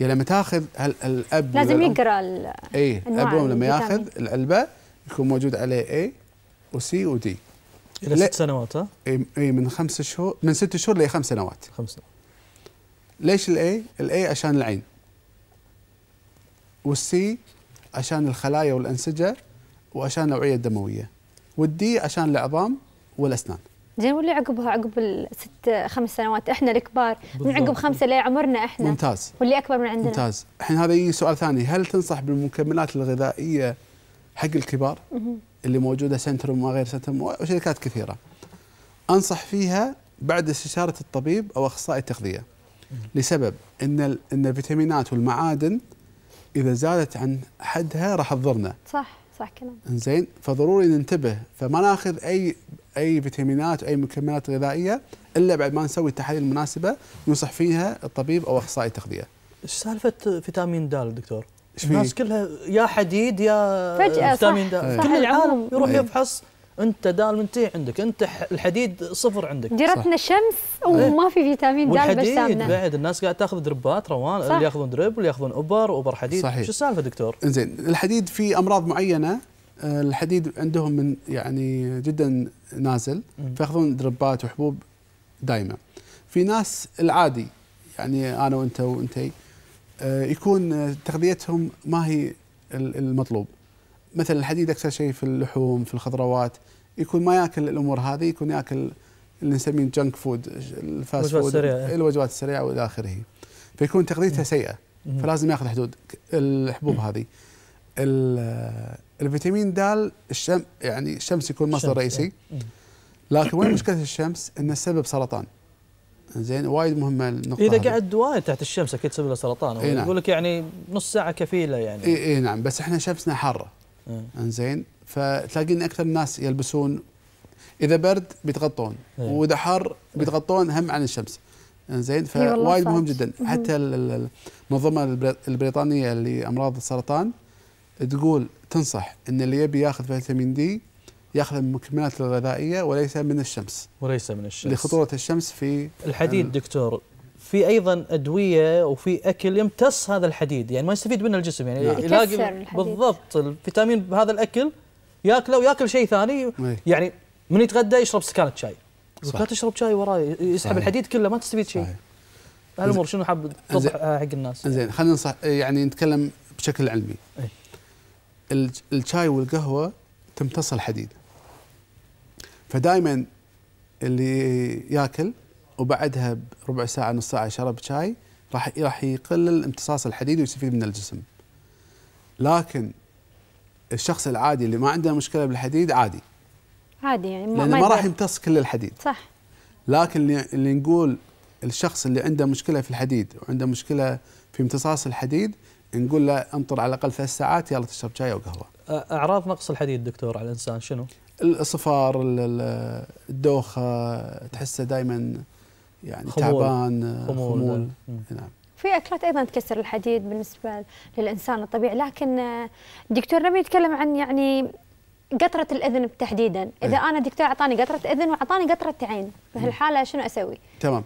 يعني لما تاخذ الاب لازم يقرا اي الاب لما ياخذ العلبه يكون موجود عليه A و C و D الى ست سنوات ها؟ اي إيه، من خمس شهور من ست شهور لخمس سنوات خمس سنوات ليش الاي؟ الاي عشان العين والسي عشان الخلايا والانسجه وعشان الاوعيه الدمويه والدي عشان العظام والاسنان زين واللي عقبها عقب الست خمس سنوات احنا الكبار من عقب خمسه لعمرنا احنا ممتاز واللي اكبر من عندنا ممتاز الحين هذا يجي سؤال ثاني هل تنصح بالمكملات الغذائيه حق الكبار اللي موجوده سنترم وغير سنترم وشركات كثيره انصح فيها بعد استشاره الطبيب او اخصائي التغذيه لسبب ان ان الفيتامينات والمعادن اذا زادت عن حدها راح تضرنا صح صح كلام زين فضروري ننتبه فما ناخذ اي اي فيتامينات واي مكملات غذائيه الا بعد ما نسوي التحاليل المناسبه ينصح فيها الطبيب او اخصائي التغذيه. ايش سالفه فيتامين د دكتور؟ الناس كلها يا حديد يا فجأة فيتامين د إيه. كل العالم يروح إيه. يفحص انت دال منتهي عندك انت الحديد صفر عندك جرتنا الشمس إيه. وما في فيتامين د بجسامنا بعد الناس قاعد تاخذ دربات روان صح. اللي ياخذون درب واللي ياخذون اوبر اوبر حديد صحيح. شو السالفه دكتور زين الحديد في امراض معينه آه، الحديد عندهم من يعني جدا نازل فياخذون دربات وحبوب دائما في ناس العادي يعني انا وانت وانت آه، يكون تغذيتهم ما هي المطلوب مثلا الحديد اكثر شيء في اللحوم في الخضروات يكون ما ياكل الامور هذه يكون ياكل اللي نسميه جنك فود الفاست فود الوجبات السريعه والى اخره فيكون تغذيتها سيئه فلازم ياخذ حدود الحبوب هذه الفيتامين د الشم يعني الشمس يكون مصدر رئيسي إيه. لكن وين مشكله الشمس انه سبب سرطان زين وايد مهمه النقطه اذا قعد وايد تحت الشمس اكيد سبب له سرطان إيه نعم. يقول لك يعني نص ساعه كفيله يعني اي إيه نعم بس احنا شمسنا حاره إيه. انزين فتلاقين اكثر الناس يلبسون اذا برد بيتغطون إيه. واذا حر بيتغطون هم عن الشمس زين أيوة، فوايد مهم جدا حتى المنظمه البريطانيه لامراض السرطان تقول تنصح ان اللي يبي ياخذ فيتامين دي ياخذ من المكملات الغذائيه وليس من الشمس وليس من الشمس لخطوره الشمس في الحديد دكتور في ايضا ادويه وفي اكل يمتص هذا الحديد يعني ما يستفيد منه الجسم يعني نعم. يلاقي بالضبط الفيتامين بهذا الاكل ياكله وياكل شيء ثاني إيه. يعني من يتغدى يشرب سكانة شاي لا تشرب شاي وراي يسحب الحديد كله ما تستفيد شيء هالامور شنو حاب توضح آه، حق الناس؟ زين خلينا ننصح إيه، يعني نتكلم بشكل علمي. اي الشاي والقهوه تمتص الحديد. فدائما اللي ياكل وبعدها بربع ساعه نص ساعه شرب شاي راح راح يقلل امتصاص الحديد ويستفيد من الجسم. لكن الشخص العادي اللي ما عنده مشكله بالحديد عادي عادي يعني ما, لأنه ما راح يمتص كل الحديد صح لكن اللي, نقول الشخص اللي عنده مشكله في الحديد وعنده مشكله في امتصاص الحديد نقول له انطر على الاقل ثلاث ساعات يلا تشرب شاي وقهوه اعراض نقص الحديد دكتور على الانسان شنو؟ الصفار الدوخه تحسه دائما يعني خمول. تعبان خمول, خمول. نعم في اكلات ايضا تكسر الحديد بالنسبه للانسان الطبيعي لكن آه، دكتور نبي يتكلم عن يعني قطرة الأذن تحديدا، إيه. إذا أنا دكتور أعطاني قطرة أذن وأعطاني قطرة عين، بهالحالة شنو أسوي؟ تمام.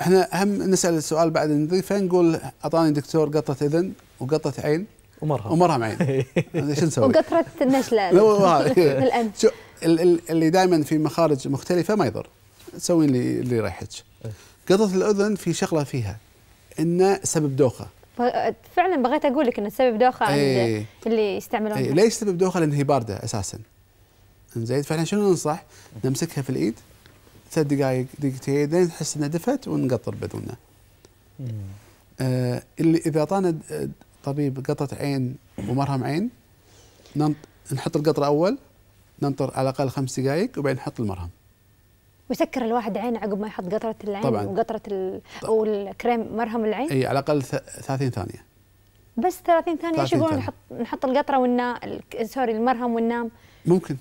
احنا أهم نسأل السؤال بعد نضيفه نقول أعطاني دكتور قطرة أذن وقطرة عين ومرهم ومرهم عين إيه. شو نسوي؟ وقطرة نشلة الأنف شو اللي دائما في مخارج مختلفة ما يضر سوي اللي اللي يريحك إيه. قطرة الأذن في شغلة فيها انه سبب دوخه فعلا بغيت اقول لك ان سبب دوخه عند ايه اللي يستعملونها ايه ليش سبب دوخه لان هي بارده اساسا زين فاحنا شنو ننصح؟ نمسكها في الايد ثلاث دقائق دقيقتين لين تحس انها دفت ونقطر بدوننا. آه اللي اذا اعطانا طبيب قطره عين ومرهم عين نحط القطره اول ننطر على الاقل خمس دقائق وبعدين نحط المرهم. ويسكر الواحد عينه عقب ما يحط قطره العين طبعا وقطره ال... او الكريم مرهم العين اي على الاقل 30 ثانيه بس 30 ثانيه ايش يقولون نحط نحط القطره والنا سوري المرهم والنام ممكن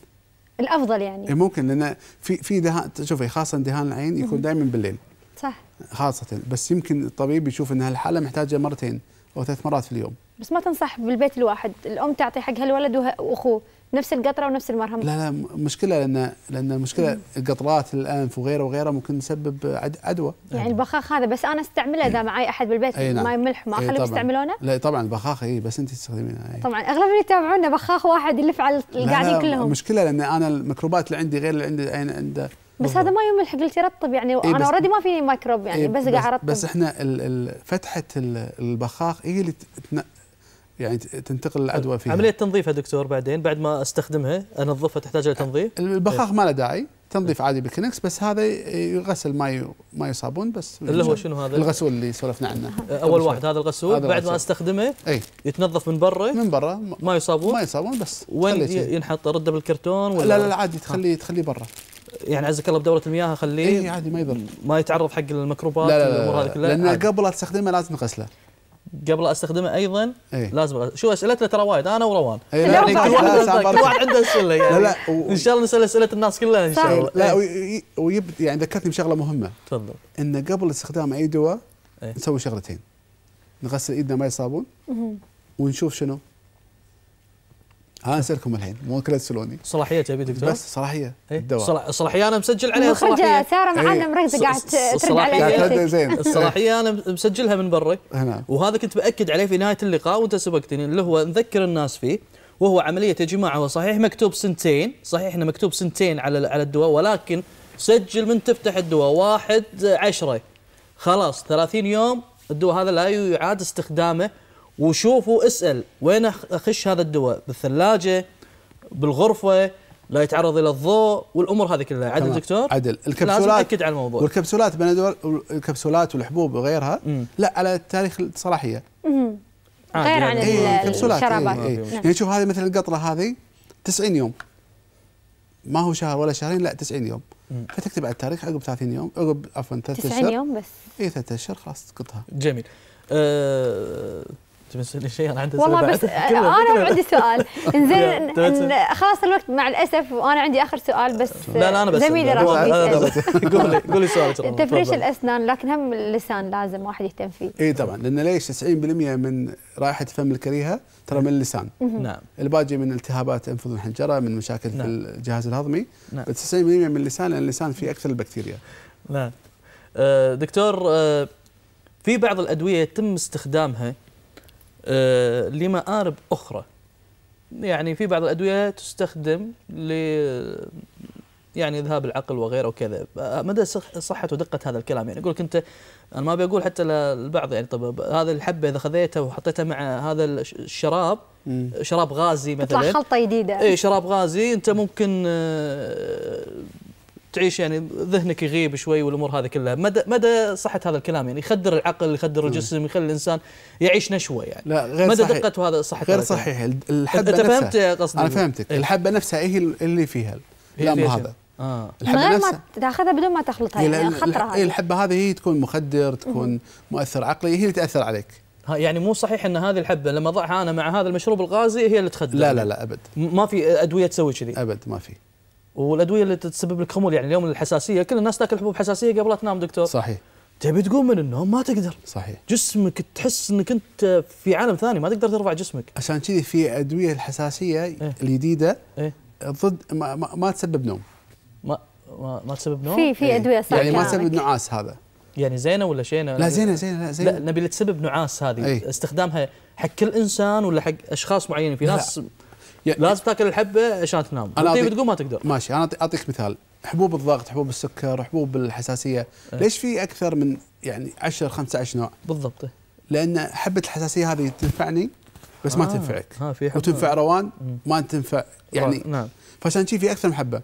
الافضل يعني إيه ممكن لان في في دهان شوفي خاصه دهان العين يكون دائما بالليل صح خاصه بس يمكن الطبيب يشوف ان هالحاله محتاجه مرتين او ثلاث مرات في اليوم بس ما تنصح بالبيت الواحد الام تعطي حق هالولد واخوه نفس القطره ونفس المرهم لا لا مشكله لان لان المشكله القطرات الانف وغيره وغيره ممكن تسبب عدوى يعني البخاخ هذا بس انا استعمله اذا معي احد بالبيت أي نعم. ماي ملح ما اخليهم يستعملونه لا طبعا البخاخ اي بس انت تستخدمينها طبعا اغلب اللي يتابعونا بخاخ واحد يلف على القاعدين كلهم مشكله لان انا الميكروبات اللي عندي غير اللي عندي عند بس هذا ما يوم الحق قلت رطب يعني إيه انا اوريدي ما فيني ميكروب يعني إيه بس, بس قاعد ارطب بس احنا فتحه البخاخ هي إيه اللي يعني تنتقل العدوى فيها عمليه تنظيفها دكتور بعدين بعد ما استخدمها انظفها تحتاج الى تنظيف البخاخ إيه. ما له داعي تنظيف إيه. عادي بالكنكس بس هذا يغسل ماي ماي صابون بس اللي هو شنو هذا؟ الغسول اللي سولفنا عنه أه، اول واحد هذا الغسول هذا بعد الغسول. ما استخدمه اي يتنظف من برا من برا ماي صابون ماي صابون بس وين ينحط رده بالكرتون ولا لا لا, عادي آه. تخليه تخليه برا يعني عزك الله بدوره المياه خليه اي عادي ما يضر ما يتعرض حق الميكروبات لا لا لا, لا, لا, لا لان قبل لا تستخدمه لازم تغسله قبل استخدمه ايضا ايه؟ لازم شو اسئلتنا ترى وايد انا وروان ايه لا يعني كل واحد كل واحد عنده اسئله يعني لا لا و... ان شاء الله نسال اسئله الناس كلها ان شاء الله لا وي... ويب يعني ذكرتني بشغله مهمه تفضل ان قبل استخدام اي دواء ايه؟ نسوي شغلتين نغسل ايدنا ماي صابون ونشوف شنو ها اسالكم الحين مو كذا تسالوني صلاحيه تبي دكتور؟ بس صلاحيه إيه؟ الدواء الصلاحيه انا مسجل عليها صلاحيه ساره إيه. معنا مركزه قاعد ترد علي إيه. زين الصلاحيه انا مسجلها من برا وهذا كنت باكد عليه في نهايه اللقاء وانت سبقتني اللي هو نذكر الناس فيه وهو عمليه يا جماعه هو صحيح مكتوب سنتين صحيح انه مكتوب سنتين على على الدواء ولكن سجل من تفتح الدواء واحد عشرة خلاص 30 يوم الدواء هذا لا يعاد استخدامه وشوف واسال وين اخش هذا الدواء بالثلاجه بالغرفه لا يتعرض الى الضوء والامور هذه كلها عدل دكتور عدل الكبسولات لازم تاكد على الموضوع والكبسولات بندور الكبسولات والحبوب وغيرها مم. لا على تاريخ الصلاحيه غير يعني. عن إيه, إيه، الشرابات إيه إيه. نعم. يعني شوف هذه مثل القطره هذه 90 يوم ما هو شهر ولا شهرين لا 90 يوم مم. فتكتب على التاريخ عقب 30 يوم عقب عفوا 3 اشهر 90 يوم بس اي 3 اشهر خلاص تقطها جميل أه انت بتسالني شيء انا عندي والله بس انا عندي سؤال انزين خلاص الوقت مع الاسف وانا عندي اخر سؤال بس لا لا انا بس زميلي يعني قولي قولي سؤالك طيب، تفريش الاسنان لكن هم اللسان لازم واحد يهتم فيه اي طبعا لان ليش 90% من رائحه الفم الكريهه ترى من اللسان نعم الباقي من التهابات انف الحنجره من مشاكل في نعم. الجهاز الهضمي نعم. بس 90% من اللسان لان اللسان فيه اكثر البكتيريا نعم آه، دكتور آه، في بعض الادويه يتم استخدامها آه، لمآرب أخرى يعني في بعض الأدوية تستخدم ل يعني ذهاب العقل وغيره وكذا آه، مدى صحة ودقة هذا الكلام يعني يقول لك أنت أنا ما بيقول حتى للبعض يعني طب هذا الحبة إذا خذيته وحطيته مع هذا الشراب شراب غازي مثلا تطلع خلطة جديدة إي شراب غازي أنت ممكن آه، تعيش يعني ذهنك يغيب شوي والامور هذه كلها مدى مدى صحه هذا الكلام يعني يخدر العقل يخدر الجسم يخلي الانسان يعيش نشوه يعني لا غير مدى صحيح. دقته هذا صحه غير صحيح الحبه انت فهمت قصدي انا فهمتك إيه؟ الحبه نفسها هي اللي فيها الامر هذا آه. الحبه نفسها ما تاخذها بدون ما تخلطها يعني خطرها هذه الحبه هذه هي تكون مخدر تكون مؤثر عقلي هي اللي تاثر عليك يعني مو صحيح ان هذه الحبه لما اضعها انا مع هذا المشروب الغازي هي اللي تخدر لا لا لا ابد ما في ادويه تسوي كذي ابد ما في والادويه اللي تسبب لك خمول يعني اليوم الحساسيه كل الناس تاكل حبوب حساسيه قبل لا تنام دكتور صحيح تبي تقوم من النوم ما تقدر صحيح جسمك تحس انك انت في عالم ثاني ما تقدر ترفع جسمك عشان كذي في ادويه الحساسيه إيه؟ الجديده إيه؟ ضد ما, ما, ما تسبب نوم ما ما, ما تسبب نوم في في إيه. ادويه صح يعني ما تسبب نعاس هذا يعني زينه ولا شينه لا زينه زينه لا زينه لا نبي تسبب نعاس هذه إيه؟ استخدامها حق كل انسان ولا حق اشخاص معينين في ناس لا. لازم تاكل الحبه عشان تنام انا تبي تقوم ما تقدر ماشي انا اعطيك مثال حبوب الضغط حبوب السكر حبوب الحساسيه أه. ليش في اكثر من يعني 10 15 نوع بالضبط لان حبه الحساسيه هذه تنفعني بس آه. ما تنفعك آه في وتنفع روان ما تنفع يعني نعم فعشان شي في اكثر من حبه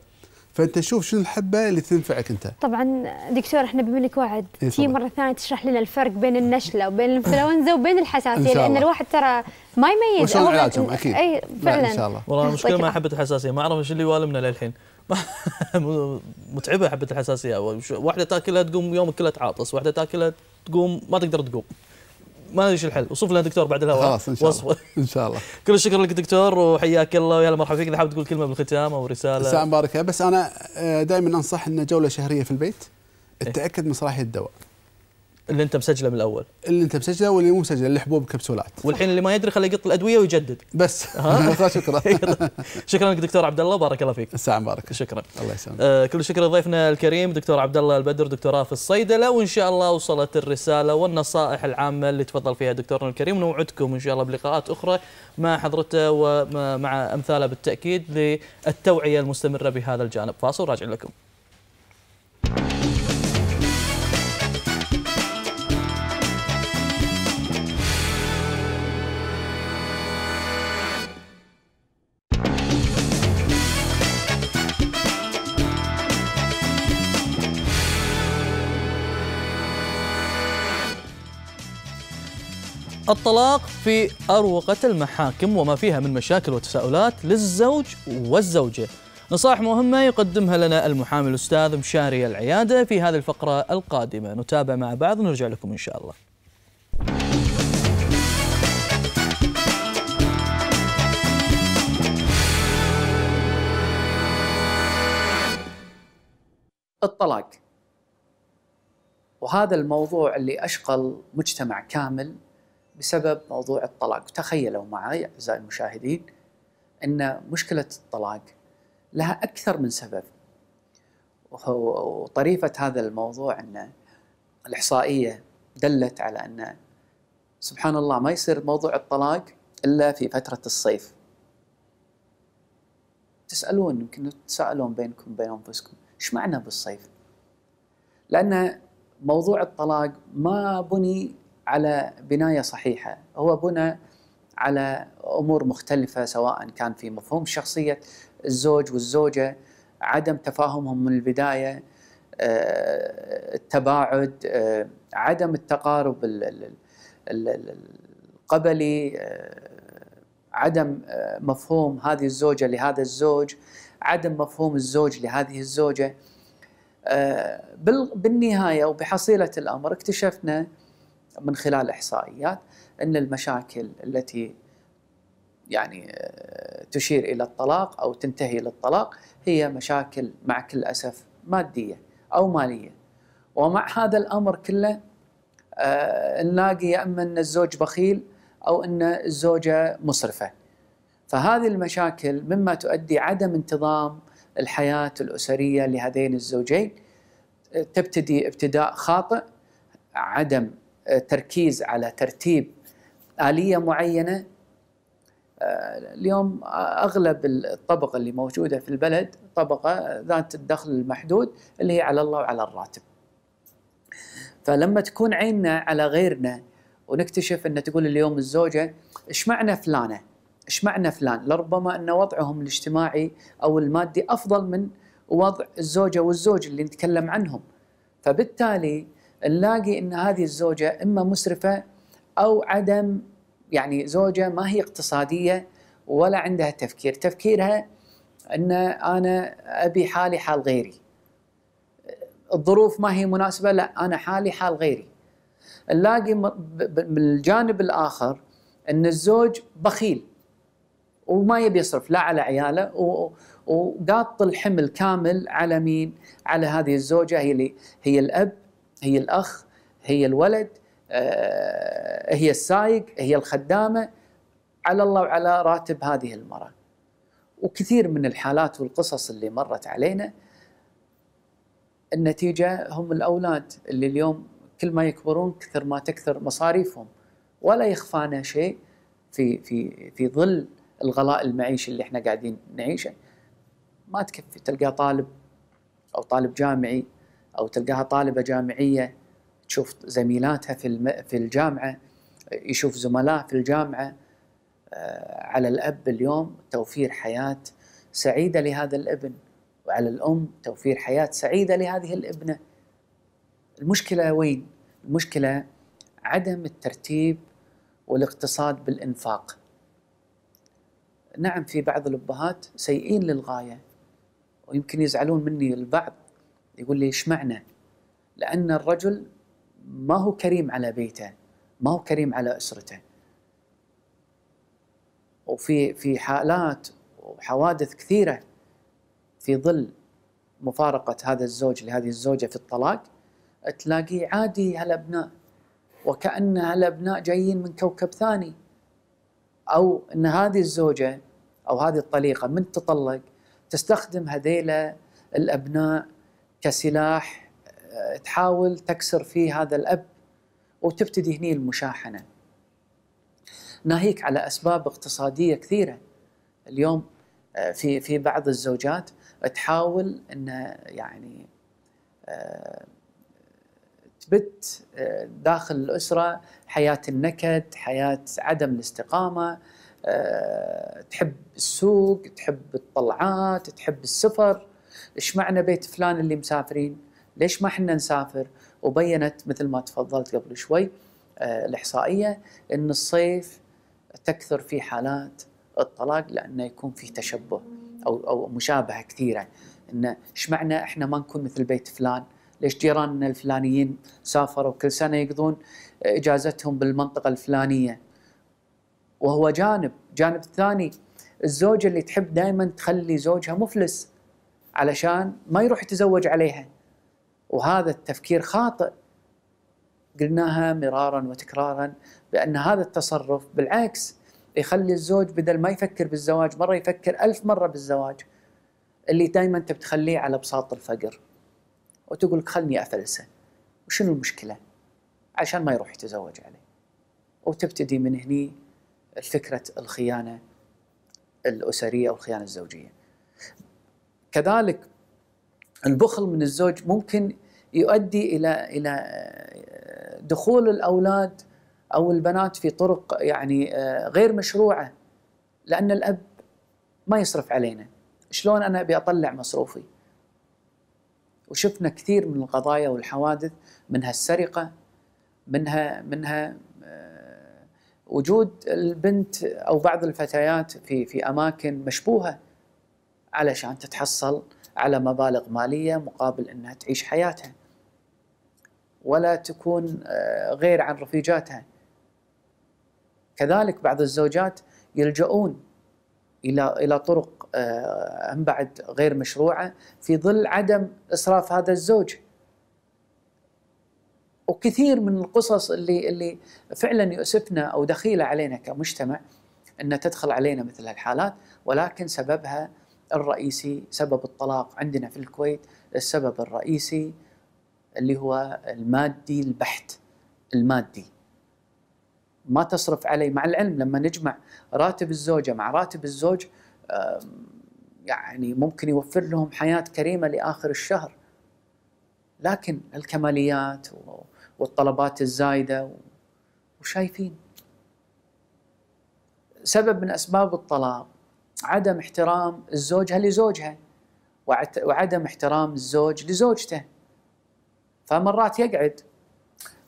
فانت شوف شنو الحبه اللي تنفعك انت طبعا دكتور احنا بملك وعد إيه، في مره ثانيه تشرح لنا الفرق بين النشله وبين الانفلونزا وبين الحساسيه لان الواحد ترى ما يميز وشلون علاجهم اكيد اي نعم، فعلا ان شاء الله والله المشكله طيب. ما حبه الحساسيه ما اعرف ايش اللي والمنا للحين متعبه حبه الحساسيه واحده تاكلها تقوم يومك كلها تعاطس واحده تاكلها تقوم ما تقدر تقوم ما ادري ايش الحل وصف لنا دكتور بعد الهواء خلاص ان شاء الله ان شاء الله كل الشكر لك دكتور وحياك الله ويا مرحبا فيك اذا حاب تقول كلمه بالختام او رساله سلام مباركه بس انا آه، دائما انصح ان جوله شهريه في البيت التاكد إيه. من صلاحيه الدواء اللي انت مسجله من الاول اللي انت مسجله واللي مو مسجله اللي حبوب كبسولات والحين اللي ما يدري خليه يقط الادويه ويجدد بس ها؟ شكرا شكرا لك دكتور عبد الله بارك الله فيك الساعه مبارك شكرا الله يسلمك آه كل شكر لضيفنا الكريم دكتور عبد الله البدر دكتوراه في الصيدله وان شاء الله وصلت الرساله والنصائح العامه اللي تفضل فيها دكتورنا الكريم نوعدكم ان شاء الله بلقاءات اخرى مع حضرته ومع امثاله بالتاكيد للتوعيه المستمره بهذا الجانب فاصل راجع لكم الطلاق في أروقة المحاكم وما فيها من مشاكل وتساؤلات للزوج والزوجة نصائح مهمة يقدمها لنا المحامي الأستاذ مشاري العيادة في هذه الفقرة القادمة نتابع مع بعض ونرجع لكم إن شاء الله الطلاق وهذا الموضوع اللي أشغل مجتمع كامل بسبب موضوع الطلاق تخيلوا معي أعزائي المشاهدين أن مشكلة الطلاق لها أكثر من سبب وطريفة هذا الموضوع أن الإحصائية دلت على أن سبحان الله ما يصير موضوع الطلاق إلا في فترة الصيف تسألون يمكن تسألون بينكم بين أنفسكم إيش معنى بالصيف لأن موضوع الطلاق ما بني على بنايه صحيحه هو بنى على امور مختلفه سواء كان في مفهوم شخصيه الزوج والزوجه عدم تفاهمهم من البدايه آه، التباعد آه، عدم التقارب القبلي آه، عدم مفهوم هذه الزوجه لهذا الزوج عدم مفهوم الزوج لهذه الزوجه بالنهايه وبحصيله الامر اكتشفنا من خلال احصائيات ان المشاكل التي يعني آه، تشير الى الطلاق او تنتهي للطلاق هي مشاكل مع كل اسف ماديه او ماليه ومع هذا الامر كله آه، نلاقي يا اما ان الزوج بخيل او ان الزوجه مسرفه فهذه المشاكل مما تؤدي عدم انتظام الحياه الاسريه لهذين الزوجين آه، تبتدي ابتداء خاطئ عدم تركيز على ترتيب آلية معينة آه، اليوم أغلب الطبقة اللي موجودة في البلد طبقة ذات الدخل المحدود اللي هي على الله وعلى الراتب فلما تكون عيننا على غيرنا ونكتشف أن تقول اليوم الزوجة إيش معنى فلانة إيش معنى فلان لربما أن وضعهم الاجتماعي أو المادي أفضل من وضع الزوجة والزوج اللي نتكلم عنهم فبالتالي نلاقي ان هذه الزوجه اما مسرفه او عدم يعني زوجه ما هي اقتصاديه ولا عندها تفكير، تفكيرها ان انا ابي حالي حال غيري. الظروف ما هي مناسبه لا انا حالي حال غيري. نلاقي من الجانب الاخر ان الزوج بخيل وما يبي يصرف لا على عياله وقاط الحمل كامل على مين؟ على هذه الزوجه هي اللي هي الاب هي الاخ هي الولد آه، هي السايق هي الخدامه على الله وعلى راتب هذه المراه وكثير من الحالات والقصص اللي مرت علينا النتيجه هم الاولاد اللي اليوم كل ما يكبرون كثر ما تكثر مصاريفهم ولا يخفانا شيء في في في ظل الغلاء المعيشي اللي احنا قاعدين نعيشه ما تكفي تلقى طالب او طالب جامعي او تلقاها طالبه جامعيه تشوف زميلاتها في الم... في الجامعه يشوف زملاء في الجامعه آه، على الاب اليوم توفير حياه سعيده لهذا الابن وعلى الام توفير حياه سعيده لهذه الابنه المشكله وين المشكله عدم الترتيب والاقتصاد بالانفاق نعم في بعض الابهات سيئين للغايه ويمكن يزعلون مني البعض يقول لي اشمعنى؟ لأن الرجل ما هو كريم على بيته ما هو كريم على أسرته وفي في حالات وحوادث كثيرة في ظل مفارقة هذا الزوج لهذه الزوجة في الطلاق تلاقيه عادي هالأبناء وكأن هالأبناء جايين من كوكب ثاني أو أن هذه الزوجة أو هذه الطليقة من تطلق تستخدم هذيلا الأبناء كسلاح آه، تحاول تكسر فيه هذا الأب وتبتدي هني المشاحنة ناهيك على أسباب اقتصادية كثيرة اليوم آه، في في بعض الزوجات تحاول أن يعني آه، تبت داخل الأسرة حياة النكد حياة عدم الاستقامة تحب السوق تحب الطلعات تحب السفر ايش معنى بيت فلان اللي مسافرين ليش ما احنا نسافر وبينت مثل ما تفضلت قبل شوي آه، الاحصائيه ان الصيف تكثر في حالات الطلاق لانه يكون في تشبه او او مشابهه كثيره انه ايش معنى احنا ما نكون مثل بيت فلان؟ ليش جيراننا الفلانيين سافروا كل سنه يقضون اجازتهم بالمنطقه الفلانيه؟ وهو جانب، جانب ثاني الزوجه اللي تحب دائما تخلي زوجها مفلس علشان ما يروح يتزوج عليها وهذا التفكير خاطئ قلناها مرارا وتكرارا بأن هذا التصرف بالعكس يخلي الزوج بدل ما يفكر بالزواج مرة يفكر ألف مرة بالزواج اللي دائما أنت بتخليه على بساط الفقر وتقول خلني أفلسه وشنو المشكلة عشان ما يروح يتزوج عليه وتبتدي من هني فكرة الخيانة الأسرية أو الخيانة الزوجية كذلك البخل من الزوج ممكن يؤدي الى الى آه، دخول الاولاد او البنات في طرق يعني آه، غير مشروعه لان الاب ما يصرف علينا شلون انا ابي اطلع مصروفي وشفنا كثير من القضايا والحوادث منها السرقه منها منها آه، وجود البنت او بعض الفتيات في في اماكن مشبوهه علشان تتحصل على مبالغ ماليه مقابل انها تعيش حياتها ولا تكون آه، غير عن رفيجاتها كذلك بعض الزوجات يلجؤون الى الى طرق أم آه، بعد غير مشروعه في ظل عدم اسراف هذا الزوج وكثير من القصص اللي اللي فعلا يؤسفنا او دخيله علينا كمجتمع ان تدخل علينا مثل هالحالات ولكن سببها الرئيسي سبب الطلاق عندنا في الكويت السبب الرئيسي اللي هو المادي البحت المادي ما تصرف عليه مع العلم لما نجمع راتب الزوجة مع راتب الزوج يعني ممكن يوفر لهم حياة كريمة لآخر الشهر لكن الكماليات والطلبات الزايدة وشايفين سبب من أسباب الطلاق عدم احترام الزوجة لزوجها وعدم احترام الزوج لزوجته فمرات يقعد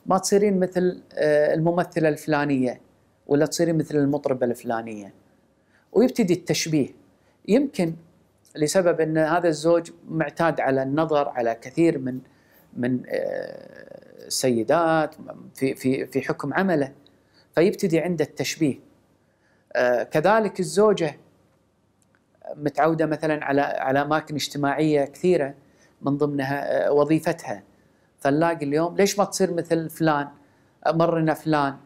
ما تصيرين مثل آه، الممثلة الفلانية ولا تصيرين مثل المطربة الفلانية ويبتدي التشبيه يمكن لسبب ان هذا الزوج معتاد على النظر على كثير من من آه، السيدات في في في حكم عمله فيبتدي عنده التشبيه آه، كذلك الزوجه متعوده مثلا على على اماكن اجتماعيه كثيره من ضمنها آه، وظيفتها فنلاقي اليوم ليش ما تصير مثل فلان مرنا فلان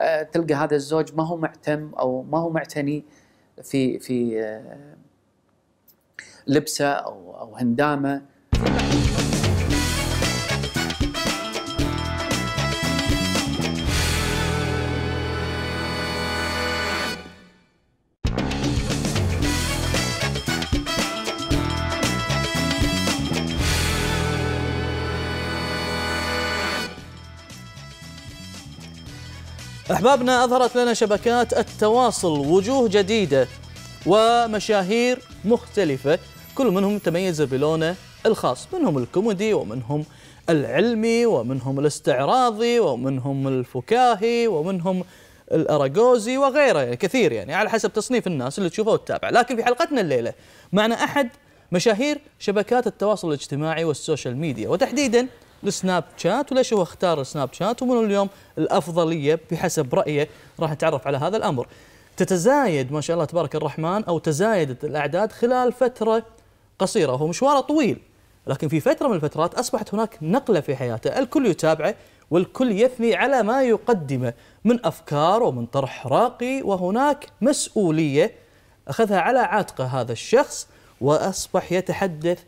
آه، تلقى هذا الزوج ما هو معتم او ما هو معتني في في آه، لبسه او او هندامه أحبابنا أظهرت لنا شبكات التواصل وجوه جديدة ومشاهير مختلفة كل منهم تميز بلونه الخاص منهم الكوميدي ومنهم العلمي ومنهم الاستعراضي ومنهم الفكاهي ومنهم الاراغوزي وغيره يعني كثير يعني على حسب تصنيف الناس اللي تشوفه وتتابعه لكن في حلقتنا الليلة معنا أحد مشاهير شبكات التواصل الاجتماعي والسوشيال ميديا وتحديدا السناب شات وليش هو اختار السناب شات ومن اليوم الافضليه بحسب رايه راح نتعرف على هذا الامر. تتزايد ما شاء الله تبارك الرحمن او تزايدت الاعداد خلال فتره قصيره وهو مشواره طويل لكن في فتره من الفترات اصبحت هناك نقله في حياته، الكل يتابعه والكل يثني على ما يقدمه من افكار ومن طرح راقي وهناك مسؤوليه اخذها على عاتقه هذا الشخص واصبح يتحدث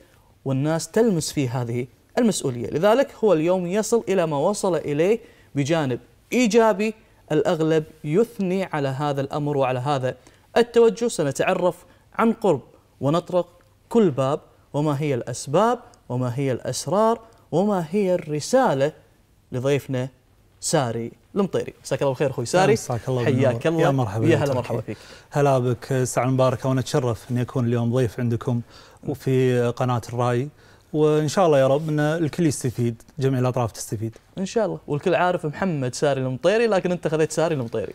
والناس تلمس فيه هذه المسؤولية لذلك هو اليوم يصل إلى ما وصل إليه بجانب إيجابي الأغلب يثني على هذا الأمر وعلى هذا التوجه سنتعرف عن قرب ونطرق كل باب وما هي الأسباب وما هي الأسرار وما هي الرسالة لضيفنا ساري المطيري مساك الله بالخير اخوي ساري مساك الله حياك الله يا مرحبا يا هلا مرحبا فيك هلا بك ساعه مباركه وانا اتشرف اني اكون اليوم ضيف عندكم وفي قناه الراي وان شاء الله يا رب ان الكل يستفيد جميع الاطراف تستفيد ان شاء الله والكل عارف محمد ساري المطيري لكن انت خذيت ساري المطيري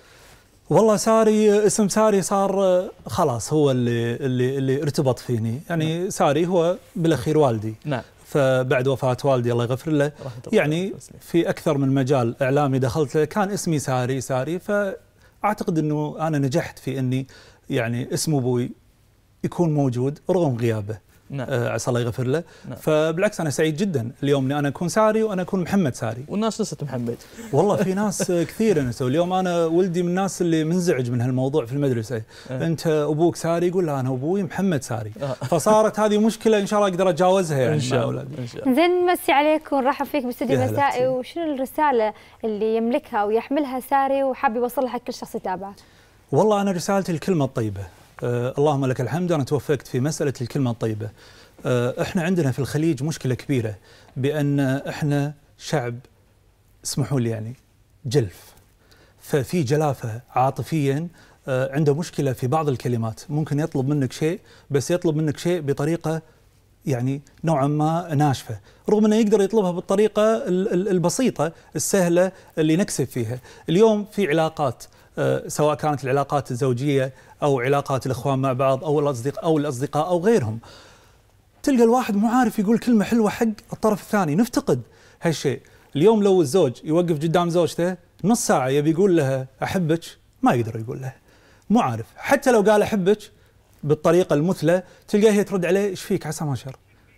والله ساري اسم ساري صار خلاص هو اللي اللي اللي ارتبط فيني يعني نعم. ساري هو بالاخير والدي نعم فبعد وفاة والدي الله يغفر له يعني في أكثر من مجال إعلامي دخلت له كان اسمي ساري ساري فأعتقد أنه أنا نجحت في أني يعني اسم أبوي يكون موجود رغم غيابه نعم. آه، عسى الله يغفر له نعم. فبالعكس انا سعيد جدا اليوم اني انا اكون ساري وانا اكون محمد ساري والناس لسه محمد والله في ناس كثير نسوا اليوم انا ولدي من الناس اللي منزعج من هالموضوع في المدرسه أه. انت ابوك ساري يقول لا انا ابوي محمد ساري أه. فصارت هذه مشكله ان شاء الله اقدر اتجاوزها يعني ان شاء الله زين مسي عليكم ونرحب فيك باستديو مسائي وشنو الرساله اللي يملكها ويحملها ساري وحاب يوصلها حق كل شخص يتابعه والله انا رسالتي الكلمه الطيبه آه اللهم لك الحمد أنا توفقت في مسألة الكلمة الطيبة آه إحنا عندنا في الخليج مشكلة كبيرة بأن إحنا شعب اسمحوا لي يعني جلف ففي جلافة عاطفيا آه عنده مشكلة في بعض الكلمات ممكن يطلب منك شيء بس يطلب منك شيء بطريقة يعني نوعا ما ناشفه، رغم انه يقدر يطلبها بالطريقه البسيطه السهله اللي نكسب فيها. اليوم في علاقات آه، سواء كانت العلاقات الزوجيه او علاقات الاخوان مع بعض او الاصدقاء او الاصدقاء او غيرهم تلقى الواحد مو عارف يقول كلمه حلوه حق الطرف الثاني نفتقد هالشيء اليوم لو الزوج يوقف قدام زوجته نص ساعه يبي يقول لها احبك ما يقدر يقول لها مو عارف حتى لو قال احبك بالطريقه المثلى تلقاه هي ترد عليه ايش فيك عسى ما شر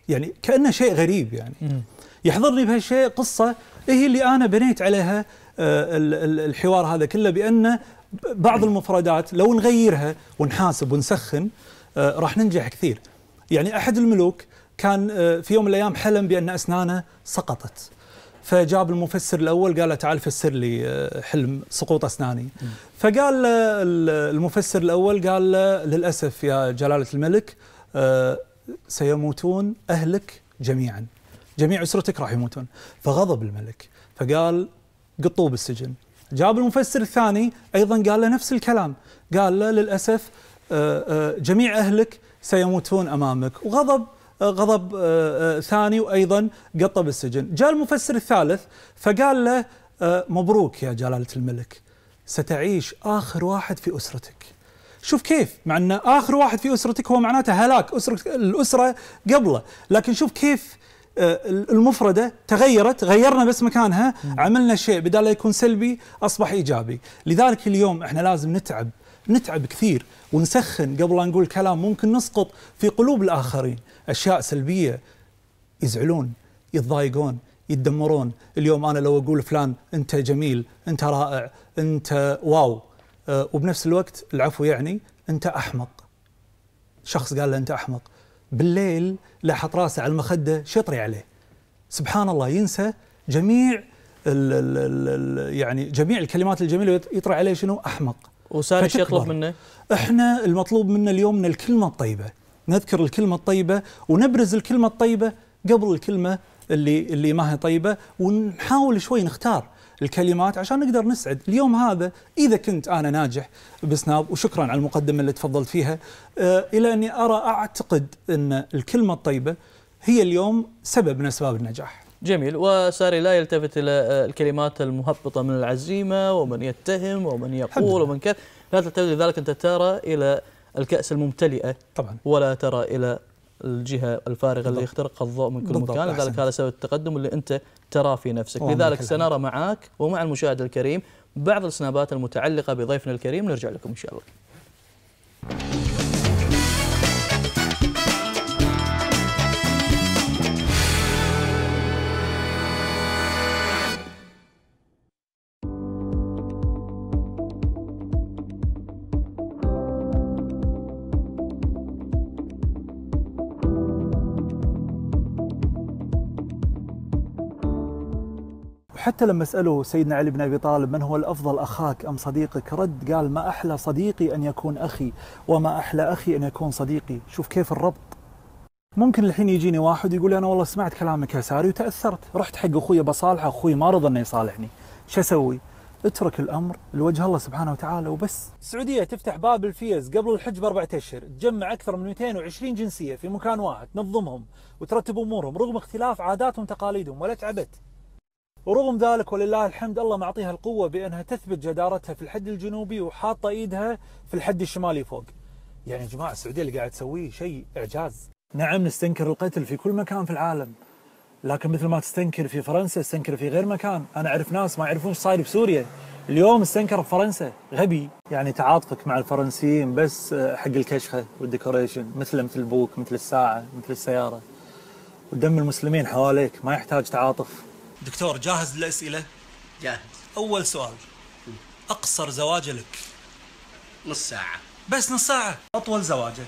يعني كانه شيء غريب يعني يحضرني بهالشيء قصه هي إيه اللي انا بنيت عليها آه، الحوار هذا كله بان بعض المفردات لو نغيرها ونحاسب ونسخن آه، راح ننجح كثير يعني أحد الملوك كان آه، في يوم من الأيام حلم بأن أسنانه سقطت فجاب المفسر الاول قال له تعال فسر لي آه، حلم سقوط اسناني فقال المفسر الاول قال له للاسف يا جلاله الملك سيموتون اهلك جميعا جميع اسرتك راح يموتون فغضب الملك فقال قطوه بالسجن جاب المفسر الثاني ايضا قال له نفس الكلام قال له للاسف آه، آه، جميع اهلك سيموتون امامك وغضب آه، غضب ثاني وايضا قطه بالسجن جاء المفسر الثالث فقال له مبروك يا جلاله الملك ستعيش اخر واحد في اسرتك شوف كيف مع ان اخر واحد في اسرتك هو معناته هلاك اسره الاسره قبله لكن شوف كيف آه، المفردة تغيرت غيرنا بس مكانها عملنا شيء بدل يكون سلبي أصبح إيجابي لذلك اليوم إحنا لازم نتعب نتعب كثير ونسخن قبل لا نقول كلام ممكن نسقط في قلوب الآخرين أشياء سلبية يزعلون يتضايقون يتدمرون اليوم أنا لو أقول فلان أنت جميل أنت رائع أنت واو آه، وبنفس الوقت العفو يعني أنت أحمق شخص قال له أنت أحمق بالليل لاحط راسه على المخده شطري عليه سبحان الله ينسى جميع الـ الـ الـ يعني جميع الكلمات الجميله يطرى عليه شنو احمق وصار ايش يطلب منه؟ احنا المطلوب منا اليوم من الكلمه الطيبه نذكر الكلمه الطيبه ونبرز الكلمه الطيبه قبل الكلمه اللي اللي ما هي طيبه ونحاول شوي نختار الكلمات عشان نقدر نسعد اليوم هذا إذا كنت أنا ناجح بسناب وشكرا على المقدمة اللي تفضلت فيها آه، إلى أني أرى أعتقد أن الكلمة الطيبة هي اليوم سبب من أسباب النجاح جميل وساري لا يلتفت إلى آه، الكلمات المهبطة من العزيمة ومن يتهم ومن يقول ومن كذا لا تلتفت لذلك أنت ترى إلى الكأس الممتلئة طبعا ولا ترى إلى الجهه الفارغه بالضبط. اللي يخترقها الضوء من كل مكان لذلك هذا سبب التقدم اللي انت تراه في نفسك لذلك سنرى معك ومع المشاهد الكريم بعض السنابات المتعلقه بضيفنا الكريم نرجع لكم ان شاء الله حتى لما سألوا سيدنا علي بن أبي طالب من هو الأفضل أخاك أم صديقك رد قال ما أحلى صديقي أن يكون أخي وما أحلى أخي أن يكون صديقي شوف كيف الربط ممكن الحين يجيني واحد يقول أنا والله سمعت كلامك يا ساري وتأثرت رحت حق أخوي بصالحه أخوي ما رضى أنه يصالحني شو أسوي اترك الامر لوجه الله سبحانه وتعالى وبس. السعوديه تفتح باب الفيز قبل الحج باربع اشهر، تجمع اكثر من 220 جنسيه في مكان واحد، تنظمهم وترتب امورهم رغم اختلاف عاداتهم وتقاليدهم ولا تعبت. ورغم ذلك ولله الحمد الله معطيها القوة بأنها تثبت جدارتها في الحد الجنوبي وحاطة إيدها في الحد الشمالي فوق يعني يا جماعة السعودية اللي قاعد تسويه شيء إعجاز نعم نستنكر القتل في كل مكان في العالم لكن مثل ما تستنكر في فرنسا استنكر في غير مكان أنا أعرف ناس ما يعرفون ايش صاير بسوريا اليوم استنكر بفرنسا غبي يعني تعاطفك مع الفرنسيين بس آه، حق الكشخة والديكوريشن مثله مثل البوك مثل الساعة مثل السيارة ودم المسلمين حواليك ما يحتاج تعاطف دكتور جاهز للأسئلة؟ جاهز أول سؤال أقصر زواجة لك؟ نص ساعة بس نص ساعة أطول زواجة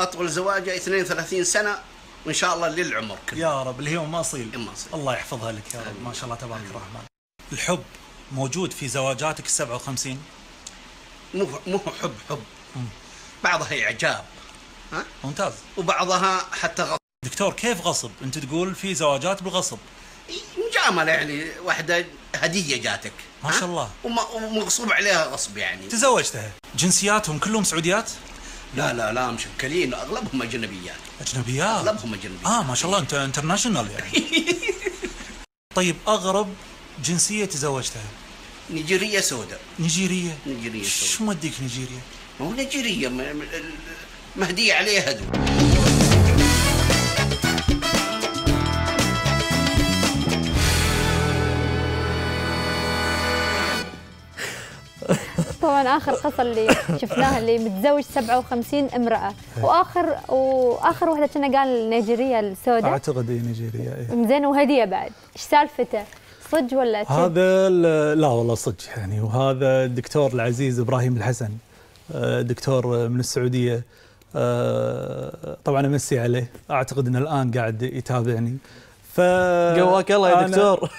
أطول زواجة 32 سنة وإن شاء الله للعمر كله يا رب اللي هي أم أصيل أم إيه، أصيل الله يحفظها لك يا رب ما شاء الله تبارك الرحمن الحب موجود في زواجاتك ال 57 مو مو حب حب م. بعضها إعجاب ها ممتاز وبعضها حتى غصب دكتور كيف غصب؟ أنت تقول في زواجات بالغصب مجامله يعني واحده هديه جاتك ما شاء الله ومغصوب عليها غصب يعني تزوجتها جنسياتهم كلهم سعوديات؟ لا لا لا مشكلين اغلبهم اجنبيات اجنبيات؟ اغلبهم اجنبيات اه ما شاء الله انت انترناشونال يعني طيب اغرب جنسيه تزوجتها؟ نيجيريه سوداء نيجيريه؟ نيجيريه سوداء شو موديك نيجيريا؟ ما هو نيجيريه مهديه عليها هدوء طبعا اخر قصه اللي شفناها اللي متزوج 57 امراه إيه. واخر واخر وحده كنا قال نيجيريا السوداء اعتقد هي نيجيريا اي زين وهديه بعد ايش سالفته؟ صدق ولا تشد؟ هذا لا والله صدق يعني وهذا الدكتور العزيز ابراهيم الحسن آه، دكتور من السعوديه آه، طبعا امسي عليه اعتقد انه الان قاعد يتابعني قواك الله يا دكتور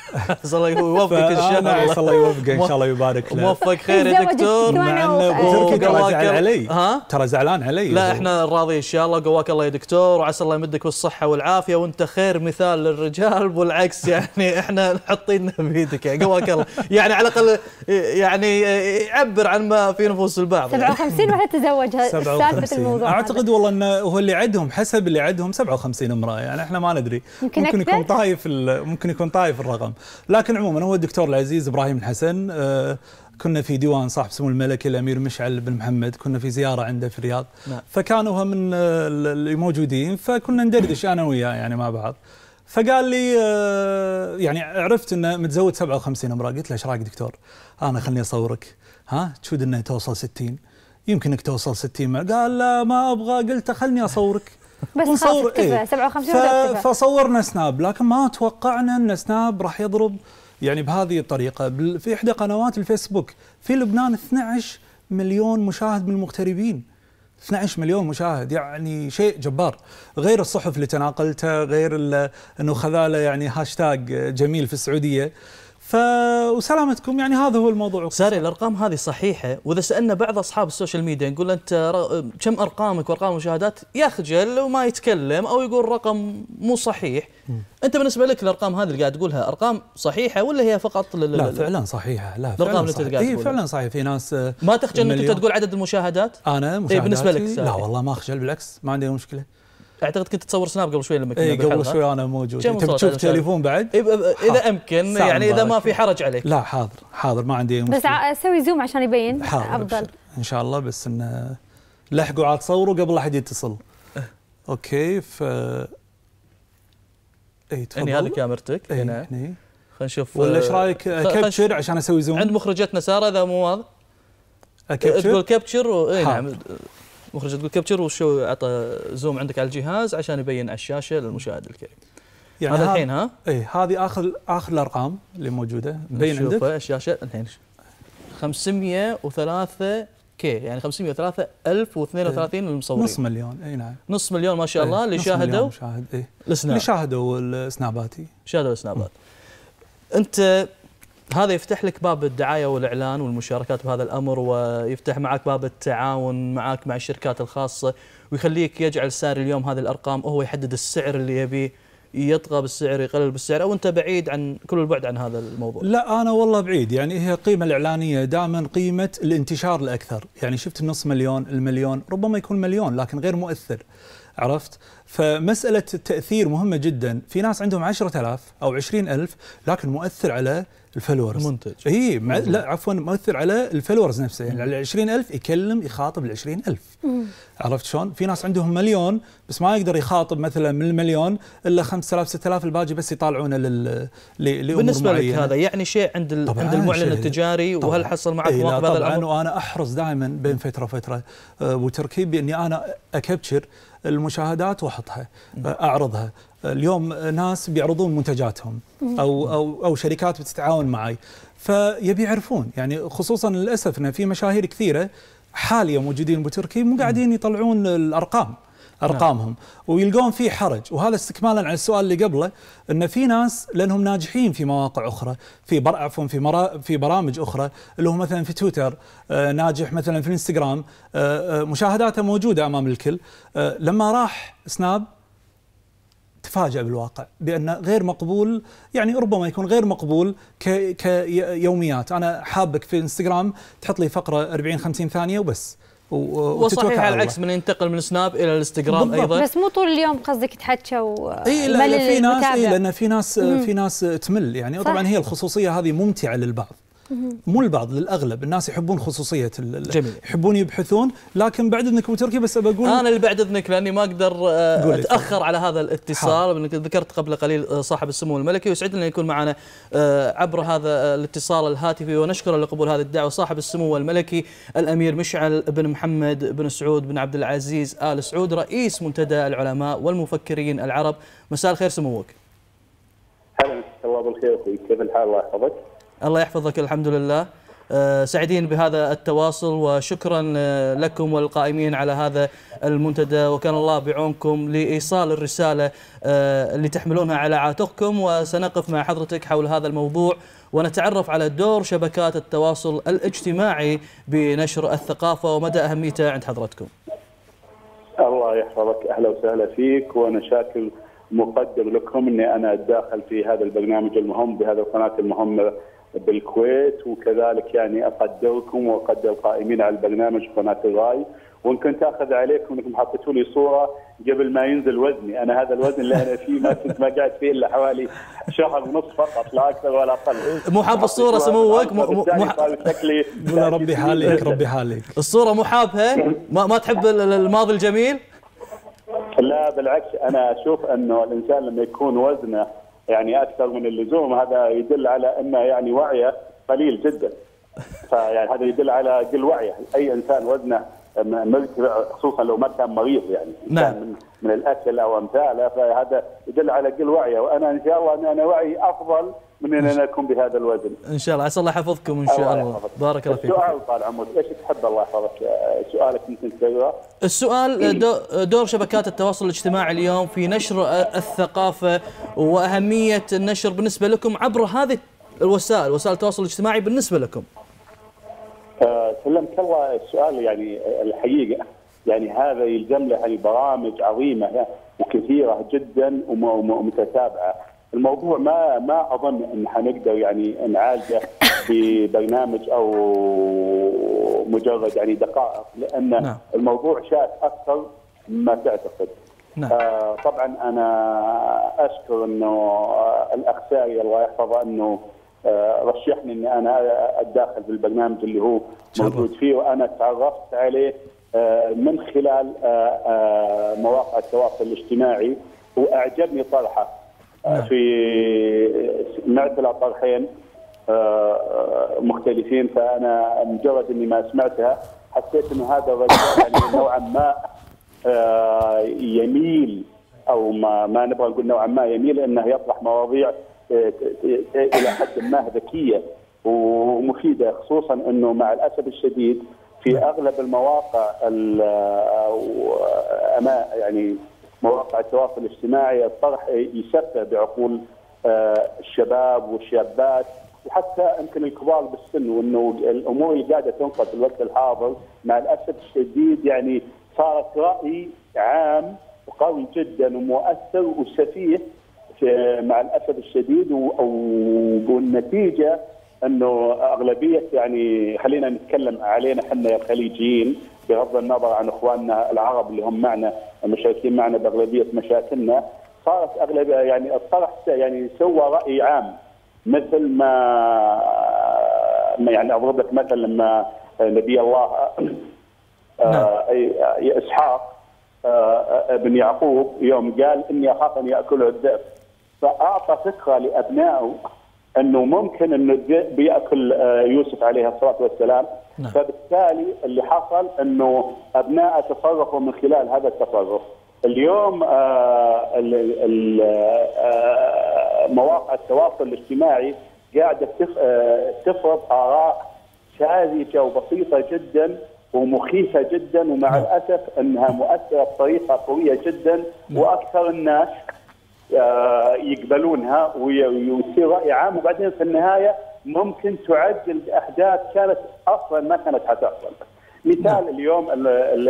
عسى الله يوفقك ان شاء الله الله يوفقك ان شاء الله ويبارك لك موفق خير يا دكتور مع انه ترى زعلان علي ها ترى زعلان علي لا احنا راضي ان شاء الله قواك الله يا دكتور وعسى الله يمدك بالصحه والعافيه وانت خير مثال للرجال والعكس يعني احنا حاطين بيدك يعني. قواك الله يعني على الاقل يعني يعبر عن ما في نفوس البعض 57 واحده تزوجها سالفه الموضوع اعتقد والله انه هو اللي عندهم حسب اللي عندهم 57 امراه يعني احنا ما ندري يمكن ممكن يكون طايف ممكن يكون طايف الرقم لكن عموما هو الدكتور العزيز ابراهيم الحسن آه، كنا في ديوان صاحب سمو الملكي الامير مشعل بن محمد كنا في زياره عنده في الرياض نعم. فكانوا من آه، الموجودين فكنا ندردش انا وياه يعني مع بعض فقال لي آه، يعني عرفت انه متزوج 57 امراه قلت له ايش رايك دكتور؟ انا خلني اصورك ها تشود انه توصل 60 يمكنك توصل 60 قال لا ما ابغى قلت خلني اصورك بس ونصور ايه 57 ف... فصورنا سناب لكن ما توقعنا ان سناب راح يضرب يعني بهذه الطريقه في احدى قنوات الفيسبوك في لبنان 12 مليون مشاهد من المغتربين 12 مليون مشاهد يعني شيء جبار غير الصحف اللي تناقلتها غير انه خذاله يعني هاشتاج جميل في السعوديه فسلامتكم يعني هذا هو الموضوع ساري الارقام هذه صحيحه واذا سالنا بعض اصحاب السوشيال ميديا نقول انت كم ارقامك وارقام المشاهدات يخجل وما يتكلم او يقول رقم مو صحيح م. انت بالنسبه لك الارقام هذه اللي قاعد تقولها ارقام صحيحه ولا هي فقط لا, لا فعلا صحيحه لا الارقام اللي انت قاعد إيه، تقولها فعلا صحيح في ناس ما تخجل انك انت تقول عدد المشاهدات انا مشاهداتي بالنسبه لك ساري. لا والله ما اخجل بالعكس ما عندي مشكله اعتقد كنت تصور سناب قبل شوي لما كنت اي قبل شوي انا موجود انت تشوف تليفون بعد؟ إيه، اذا امكن يعني اذا ما في حرج عليك لا حاضر حاضر ما عندي مشكله بس اسوي زوم عشان يبين افضل ان شاء الله بس انه لحقوا عاد تصوروا قبل لا احد يتصل إيه. اوكي ف اي تفضل هني هذه كاميرتك إيه، هنا هني خلينا نشوف ولا ايش آه، رايك كابتشر عشان اسوي زوم عند مخرجتنا ساره اذا مو واضح كابتشر تقول كبشر اي نعم المخرج تقول كابتشر وشو اعطى زوم عندك على الجهاز عشان يبين على الشاشه للمشاهد الكريم يعني هذا الحين ها؟ اي هذه اخر اخر الارقام اللي موجوده بين عندك الشاشه الحين 503 كي يعني 503 ألف و32 المصورين إيه، نص مليون اي نعم نص مليون ما شاء إيه، الله ايه اللي شاهدوا مشاهد اي اللي شاهدوا السناباتي شاهدوا السنابات انت هذا يفتح لك باب الدعايه والاعلان والمشاركات بهذا الامر ويفتح معك باب التعاون معك مع الشركات الخاصه ويخليك يجعل سعر اليوم هذه الارقام هو يحدد السعر اللي يبيه يطغى بالسعر يقلل بالسعر او انت بعيد عن كل البعد عن هذا الموضوع؟ لا انا والله بعيد يعني هي القيمه الاعلانيه دائما قيمه الانتشار الاكثر، يعني شفت النص مليون، المليون، ربما يكون مليون لكن غير مؤثر. عرفت فمسألة التأثير مهمة جدا في ناس عندهم 10000 أو 20000 لكن مؤثر على الفلورز منتج اي لا عفوا مؤثر على الفلورز نفسه يعني على 20000 يكلم يخاطب ال 20000 عرفت شلون؟ في ناس عندهم مليون بس ما يقدر يخاطب مثلا من المليون الا 5000 6000 الباقي بس يطالعونه لل لامور بالنسبه معينة. لك هذا يعني شيء عند ال... عند المعلن التجاري طبعاً. وهل حصل معك إيه موقف هذا الامر؟ طبعا وانا احرص دائما بين فتره وفتره آه، وتركيبي اني انا اكبتشر المشاهدات واحطها اعرضها اليوم ناس بيعرضون منتجاتهم او او او شركات بتتعاون معي فيبي يعرفون يعني خصوصا للاسف ان في مشاهير كثيره حاليا موجودين بتركيا مو قاعدين يطلعون الارقام نعم. ارقامهم ويلقون فيه حرج وهذا استكمالا على السؤال اللي قبله ان في ناس لانهم ناجحين في مواقع اخرى في بر عفوا في مرا في برامج اخرى اللي هو مثلا في تويتر آه ناجح مثلا في الانستغرام آه،, آه مشاهداته موجوده امام الكل آه لما راح سناب تفاجأ بالواقع بأنه غير مقبول يعني ربما يكون غير مقبول كيوميات أنا حابك في انستغرام تحط لي فقرة 40 50 ثانية وبس وصحيح على العكس من ينتقل من سناب الى الانستغرام ايضا بس مو طول اليوم قصدك تحكى و اي لا في ناس اي لان في ناس مم. في ناس تمل يعني طبعا هي الخصوصيه هذه ممتعه للبعض مو البعض للاغلب الناس يحبون خصوصيه جميل يحبون يبحثون لكن بعد اذنك ابو تركي بس بقول انا اللي بعد اذنك لاني ما اقدر آه، اتاخر على هذا الاتصال انك ذكرت قبل قليل آه، صاحب السمو الملكي ويسعدنا يكون معنا آه، عبر هذا الاتصال الهاتفي ونشكره لقبول هذه الدعوه صاحب السمو الملكي الامير مشعل بن محمد بن سعود بن عبد العزيز ال سعود رئيس منتدى العلماء والمفكرين العرب مساء الخير سموك. هلا الله بالخير اخوي كيف الحال الله يحفظك؟ الله يحفظك الحمد لله آه، سعيدين بهذا التواصل وشكرا آه، لكم والقائمين على هذا المنتدى وكان الله بعونكم لإيصال الرسالة اللي آه، تحملونها على عاتقكم وسنقف مع حضرتك حول هذا الموضوع ونتعرف على دور شبكات التواصل الاجتماعي بنشر الثقافة ومدى أهميتها عند حضرتكم الله يحفظك أهلا وسهلا فيك وأنا شاكر مقدم لكم أني أنا داخل في هذا البرنامج المهم بهذه القناة المهمة بالكويت وكذلك يعني اقدركم واقدر القائمين على البرنامج قناه الراي وان كنت اخذ عليكم انكم حطيتوا لي صوره قبل ما ينزل وزني، انا هذا الوزن اللي انا فيه ما كنت ما قاعد فيه الا حوالي شهر ونص فقط لا اكثر ولا اقل. مو حاب الصوره سموك مو شكلي ربي حالك ربي حالك الصوره مو حابها؟ ما, ما تحب الماضي الجميل؟ لا بالعكس انا اشوف انه الانسان لما يكون وزنه يعني اكثر من اللزوم هذا يدل على انه يعني وعيه قليل جدا فيعني هذا يدل على قل وعيه اي انسان وزنه مرتفع خصوصا لو ما كان مريض يعني نعم. من, من الاكل او امثاله فهذا يدل على قل وعيه وانا ان شاء الله ان انا وعي افضل من ان انا اكون بهذا الوزن. ان شاء الله عسى الله يحفظكم ان شاء الله. بارك الله فيك. السؤال طال عمرك ايش تحب الله يحفظك سؤالك ممكن تسويه؟ السؤال إيه. دور شبكات التواصل الاجتماعي اليوم في نشر الثقافه واهميه النشر بالنسبه لكم عبر هذه الوسائل وسائل التواصل الاجتماعي بالنسبه لكم. آه، سلمك الله السؤال يعني الحقيقه يعني هذا يلزم له يعني برامج عظيمه وكثيره جدا ومتتابعه الموضوع ما ما اظن ان حنقدر يعني نعالجه ببرنامج او مجرد يعني دقائق لان نعم. الموضوع شاف اكثر مما تعتقد نعم. آه طبعا انا اشكر انه الاخ ساري الله يحفظه انه آه رشحني اني انا اتداخل في البرنامج اللي هو موجود فيه وانا تعرفت عليه آه من خلال آه آه مواقع التواصل الاجتماعي واعجبني طرحه نعم. في سمعت طرحين آه، آه، مختلفين فانا مجرد اني ما سمعتها حسيت انه هذا الرجل يعني نوعا ما آه، يميل او ما ما نبغى نقول نوعا ما يميل انه يطرح مواضيع الى حد ما ذكيه ومفيده خصوصا انه مع الاسف الشديد في نعم. اغلب المواقع يعني مواقع التواصل الاجتماعي الطرح يسفه بعقول آه، الشباب والشابات وحتى يمكن الكبار بالسن وانه الامور اللي قاعده تنقل في الوقت الحاضر مع الاسف الشديد يعني صارت راي عام قوي جدا ومؤثر وسفيه مع الاسف الشديد والنتيجه انه اغلبيه يعني خلينا نتكلم علينا احنا الخليجيين بغض النظر عن اخواننا العرب اللي هم معنا مشاركين معنا باغلبيه مشاكلنا صارت اغلب يعني الطرح يعني سوى راي عام مثل ما يعني اضرب لك مثل لما نبي الله آه، نعم. اي آه، اسحاق آه، ابن يعقوب يوم قال اني اخاف ان ياكله الذئب فاعطى فكره لابنائه انه ممكن انه الذئب ياكل يوسف عليه الصلاه والسلام نعم. فبالتالي اللي حصل انه ابناء تصرفوا من خلال هذا التصرف اليوم آه، آه، مواقع التواصل الاجتماعي قاعده آه، تفرض اراء ساذجه وبسيطه جدا ومخيفه جدا ومع نعم. الاسف انها مؤثره بطريقه قويه جدا نعم. واكثر الناس يقبلونها ويصير راي عام وبعدين في النهايه ممكن تعجل باحداث كانت اصلا ما كانت حتحصل. مثال نعم. اليوم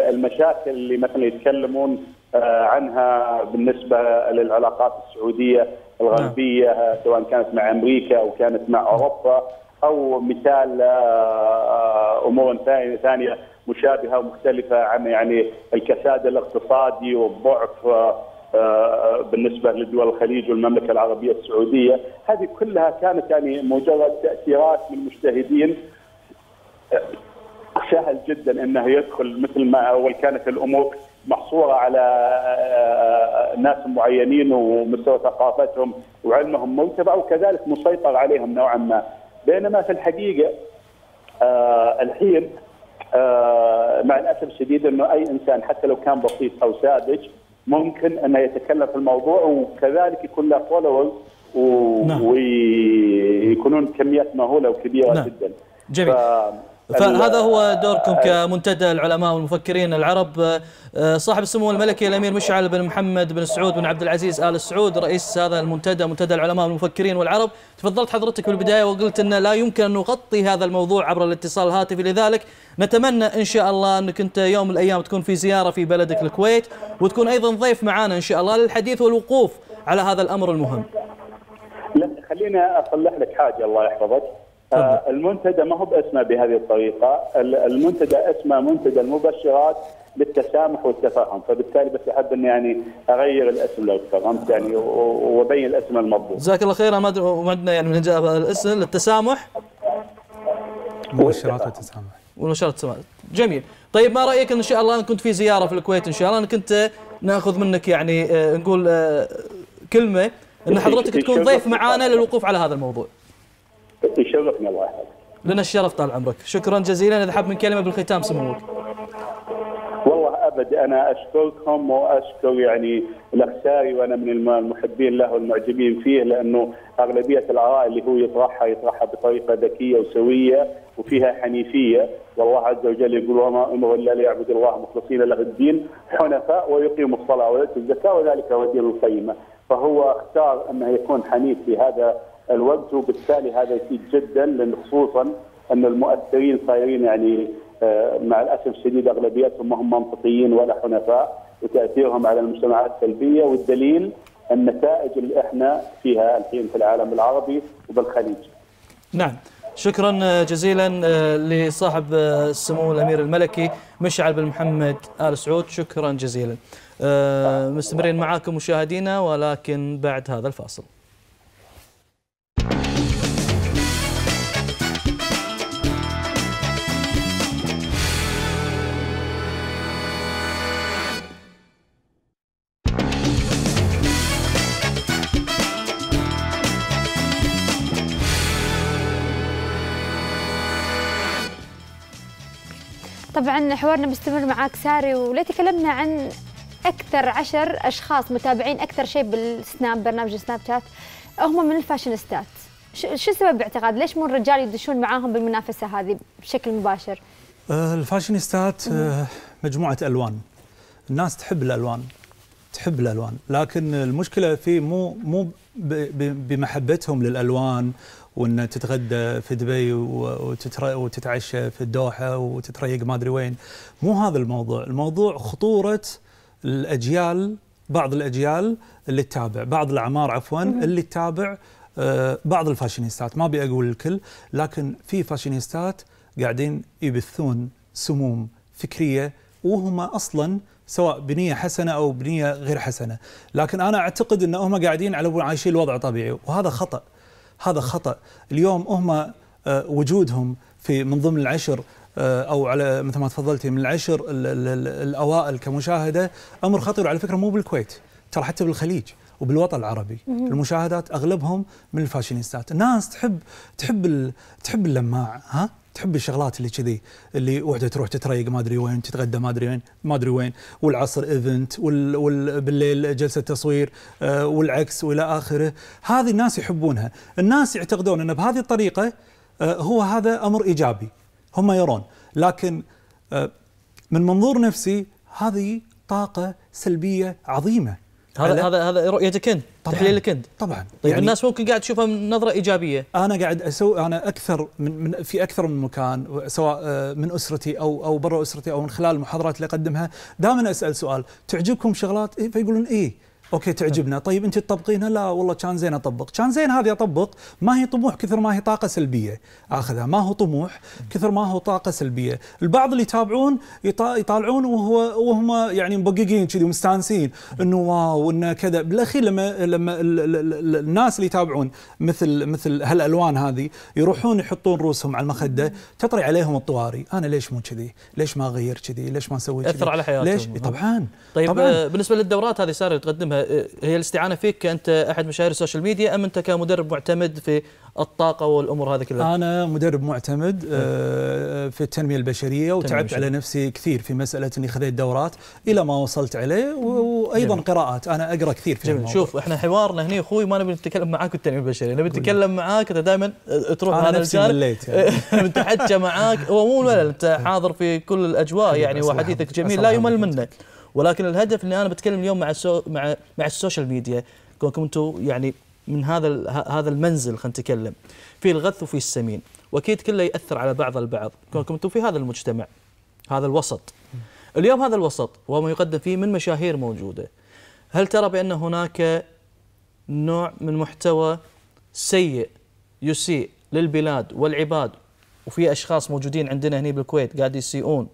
المشاكل اللي مثلا يتكلمون آه، عنها بالنسبه للعلاقات السعوديه الغربيه نعم. سواء كانت مع امريكا او كانت مع نعم. اوروبا او مثال آه، آه، امور ثانيه مشابهه ومختلفه عن يعني الكساد الاقتصادي والضعف آه، بالنسبه لدول الخليج والمملكه العربيه السعوديه، هذه كلها كانت يعني مجرد تاثيرات من مجتهدين آه، سهل جدا انه يدخل مثل ما اول كانت الامور محصوره على آه، ناس معينين ومستوى ثقافتهم وعلمهم مرتفع وكذلك مسيطر عليهم نوعا ما، بينما في الحقيقه آه الحين آه مع الاسف الشديد انه اي انسان حتى لو كان بسيط او ساذج ممكن ان يتكلم في الموضوع وكذلك يكون له فولورز و... نعم. ويكونون كميات مهوله وكبيره نعم. جدا جميل فهذا هو دوركم كمنتدى العلماء والمفكرين العرب آه، صاحب السمو الملكي الامير مشعل بن محمد بن سعود بن عبد العزيز ال سعود رئيس هذا المنتدى منتدى العلماء والمفكرين والعرب تفضلت حضرتك بالبدايه وقلت ان لا يمكن ان نغطي هذا الموضوع عبر الاتصال الهاتفي لذلك نتمنى ان شاء الله انك انت يوم من الايام تكون في زياره في بلدك الكويت وتكون ايضا ضيف معنا ان شاء الله للحديث والوقوف على هذا الامر المهم. لا خلينا اصلح لك حاجه الله يحفظك. آه، المنتدى ما هو باسمه بهذه الطريقه، المنتدى اسمه منتدى المبشرات للتسامح والتفاهم، فبالتالي بس احب اني يعني اغير الاسم لو تفهمت يعني وابين الاسم المضبوط. جزاك الله خير ما وعندنا يعني من جاب الاسم للتسامح مبشرات والتسامح والمبشرات والتسامح، جميل. طيب ما رايك ان شاء الله كنت في زياره في الكويت ان شاء الله انا كنت ناخذ منك يعني آه، نقول آه، كلمه ان حضرتك تكون ضيف معانا للوقوف على هذا الموضوع. يشرفني الله يحفظك لنا الشرف طال عمرك شكرا جزيلا اذا حاب من كلمه بالختام سموك والله ابد انا اشكركم واشكر يعني الاخ ساري وانا من المحبين له والمعجبين فيه لانه اغلبيه الاراء اللي هو يطرحها يطرحها بطريقه ذكيه وسويه وفيها حنيفيه والله عز وجل يقول وما امر الا ليعبدوا الله مخلصين له الدين حنفاء ويقيموا الصلاه ويؤتوا الزكاه وذلك هو الدين القيمه فهو اختار انه يكون حنيف في هذا الوقت وبالتالي هذا يفيد جدا لان خصوصا ان المؤثرين صايرين يعني آه، مع الاسف الشديد اغلبيتهم ما هم منطقيين ولا حنفاء وتاثيرهم على المجتمعات سلبيه والدليل النتائج اللي احنا فيها الحين في العالم العربي وبالخليج. نعم. شكرا آه، جزيلا آه، لصاحب السمو الامير الملكي مشعل بن محمد ال سعود شكرا جزيلا مستمرين معاكم مشاهدينا ولكن بعد هذا الفاصل طبعا حوارنا مستمر معاك ساري ولا تكلمنا عن اكثر عشر اشخاص متابعين اكثر شيء بالسناب برنامج سناب شات هم من الفاشينيستات شو السبب باعتقاد ليش مو الرجال يدشون معاهم بالمنافسه هذه بشكل مباشر أه، الفاشينيستات أه، مجموعه الوان الناس تحب الالوان تحب الالوان لكن المشكله في مو مو بمحبتهم للالوان وان تتغدى في دبي وتتعشى في الدوحه وتتريق ما ادري وين مو هذا الموضوع الموضوع خطوره الاجيال بعض الاجيال اللي تتابع بعض الاعمار عفوا اللي تتابع آه، بعض الفاشينيستات ما ابي اقول الكل لكن في فاشينيستات قاعدين يبثون سموم فكريه وهم اصلا سواء بنيه حسنه او بنيه غير حسنه، لكن انا اعتقد انهم قاعدين على عايشين الوضع طبيعي وهذا خطا. هذا خطأ اليوم هم آه، وجودهم في من ضمن العشر آه، او على مثل ما تفضلتي من العشر الاوائل كمشاهده امر خطير على فكره مو بالكويت ترى حتى بالخليج وبالوطن العربي المشاهدات اغلبهم من الفاشينيستات الناس تحب تحب تحب اللماع ها تحب الشغلات اللي كذي اللي وحده تروح تتريق ما ادري وين تتغدى ما ادري وين ما ادري وين والعصر ايفنت وبالليل جلسه تصوير آه، والعكس والى اخره هذه الناس يحبونها الناس يعتقدون ان بهذه الطريقه آه، هو هذا امر ايجابي هم يرون لكن آه، من منظور نفسي هذه طاقه سلبيه عظيمه هذا هذا هذا رؤيتك انت تحليلك انت طبعا طيب يعني الناس ممكن قاعد تشوفها من نظره ايجابيه انا قاعد اسوي انا اكثر من, من في اكثر من مكان سواء آه، من اسرتي او او برا اسرتي او من خلال المحاضرات اللي اقدمها دائما اسال سؤال تعجبكم شغلات إيه فيقولون ايه اوكي تعجبنا طيب انت تطبقينها لا والله كان زين اطبق كان زين هذه اطبق ما هي طموح كثر ما هي طاقه سلبيه اخذها ما هو طموح كثر ما هو طاقه سلبيه البعض اللي يتابعون يطالعون وهو وهم يعني مبققين كذي ومستانسين انه واو انه كذا بالاخير لما لما الناس اللي يتابعون مثل مثل هالالوان هذه يروحون يحطون رؤوسهم على المخده تطري عليهم الطواري انا ليش مو كذي ليش ما اغير كذي ليش ما اسوي كذي اثر على حياتهم ليش طبعا طيب طبعا. آه، بالنسبه للدورات هذه صارت تقدمها هي الاستعانه فيك كانت احد مشاهير السوشيال ميديا ام انت كمدرب معتمد في الطاقه والامور هذه كلها؟ انا مدرب معتمد آه، في التنميه البشريه وتعبت على نفسي كثير في مساله اني خذيت دورات الى ما وصلت عليه وايضا جميل. قراءات انا اقرا كثير في جميل. الموضوع. شوف احنا حوارنا هنا اخوي ما نبي نتكلم معاك التنميه البشريه نبي نتكلم معاك انت دائما آه، تروح هذا الجانب يعني. نتحكى معاك هو مو انت حاضر في كل الاجواء يعني وحديثك جميل لا يمل منك ولكن الهدف اني انا بتكلم اليوم مع السو مع مع السوشيال ميديا كونكم انتم يعني من هذا هذا المنزل خلينا نتكلم في الغث وفي السمين واكيد كله ياثر على بعض البعض كونكم انتم في هذا المجتمع هذا الوسط اليوم هذا الوسط وما يقدم فيه من مشاهير موجوده هل ترى بان هناك نوع من محتوى سيء يسيء للبلاد والعباد وفي اشخاص موجودين عندنا هنا بالكويت قاعد يسيئون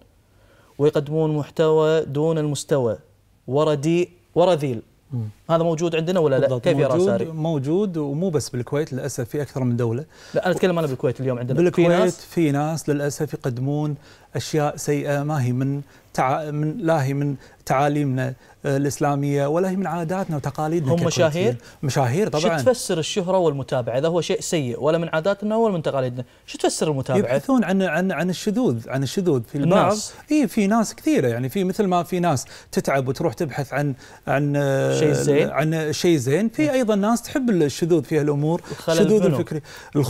ويقدمون محتوى دون المستوى وردي ورذيل مم. هذا موجود عندنا ولا لا؟ كيف يرى ساري؟ موجود ومو بس بالكويت للاسف في اكثر من دوله. لا انا اتكلم انا بالكويت اليوم عندنا بالكويت في ناس, في ناس للاسف يقدمون اشياء سيئه ما هي من تع... من هي من تعاليمنا آه، الاسلاميه ولا هي من عاداتنا وتقاليدنا هم مشاهير؟ مشاهير طبعا شو تفسر الشهره والمتابعه اذا هو شيء سيء ولا من عاداتنا ولا من تقاليدنا؟ شو تفسر المتابعه؟ يبحثون عن عن عن الشذوذ عن الشذوذ في البعض اي في ناس كثيره يعني في مثل ما في ناس تتعب وتروح تبحث عن عن آه، شيء زين عن شيء زين في إيه. ايضا ناس تحب الشذوذ في هالامور الشذوذ الفكري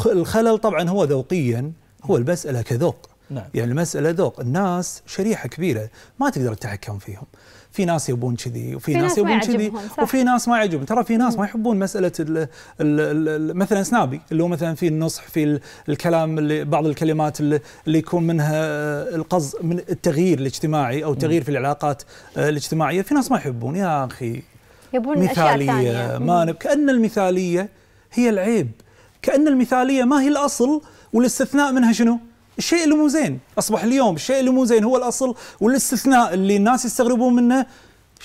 الخلل طبعا هو ذوقيا هو المساله كذوق نعم. يعني المسألة ذوق الناس شريحة كبيرة ما تقدر تتحكم فيهم في ناس يبون كذي وفي ناس, ناس يبون كذي وفي ناس ما يعجبهم ترى في ناس ما يحبون مساله الـ الـ الـ مثلا سنابي اللي هو مثلا في النصح في الكلام اللي بعض الكلمات اللي, يكون منها آه، القصد من التغيير الاجتماعي او التغيير في العلاقات آه، الاجتماعيه في ناس ما يحبون يا اخي يبون مثاليه ما كان المثاليه هي العيب كان المثاليه ما هي الاصل والاستثناء منها شنو؟ الشيء اللي مو زين اصبح اليوم الشيء اللي مو زين هو الاصل والاستثناء اللي الناس يستغربون منه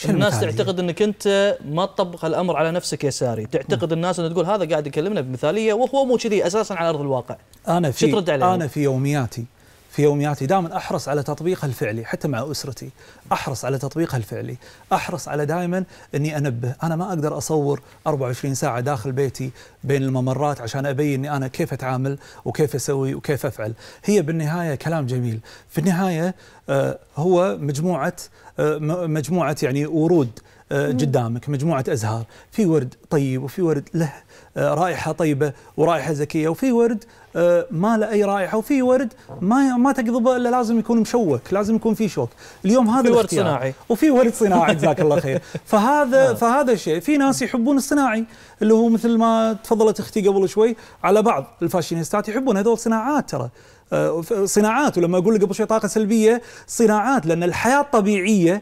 الناس تعتقد انك انت ما تطبق الامر على نفسك يساري، تعتقد الناس انه تقول هذا قاعد يكلمنا بمثاليه وهو مو كذي اساسا على ارض الواقع. انا في ترد عليه؟ انا في يومياتي في يومياتي دائما احرص على تطبيقها الفعلي حتى مع اسرتي احرص على تطبيقها الفعلي احرص على دائما اني انبه انا ما اقدر اصور 24 ساعه داخل بيتي بين الممرات عشان ابين اني انا كيف اتعامل وكيف اسوي وكيف افعل هي بالنهايه كلام جميل في النهايه آه، هو مجموعه آه، مجموعه يعني ورود آه، قدامك مجموعه ازهار في ورد طيب وفي ورد له رائحه طيبه ورائحه زكيه وفي ورد آه، ما له اي رائحه وفي ورد ما ما تقضبه الا لازم يكون مشوك لازم يكون في شوك اليوم هذا في ورد صناعي وفي ورد صناعي جزاك الله خير فهذا نعم. فهذا الشيء في ناس يحبون الصناعي اللي هو مثل ما تفضلت اختي قبل شوي على بعض الفاشينيستات يحبون هذول صناعات ترى آه، صناعات ولما اقول لك قبل شوي طاقه سلبيه صناعات لان الحياه الطبيعيه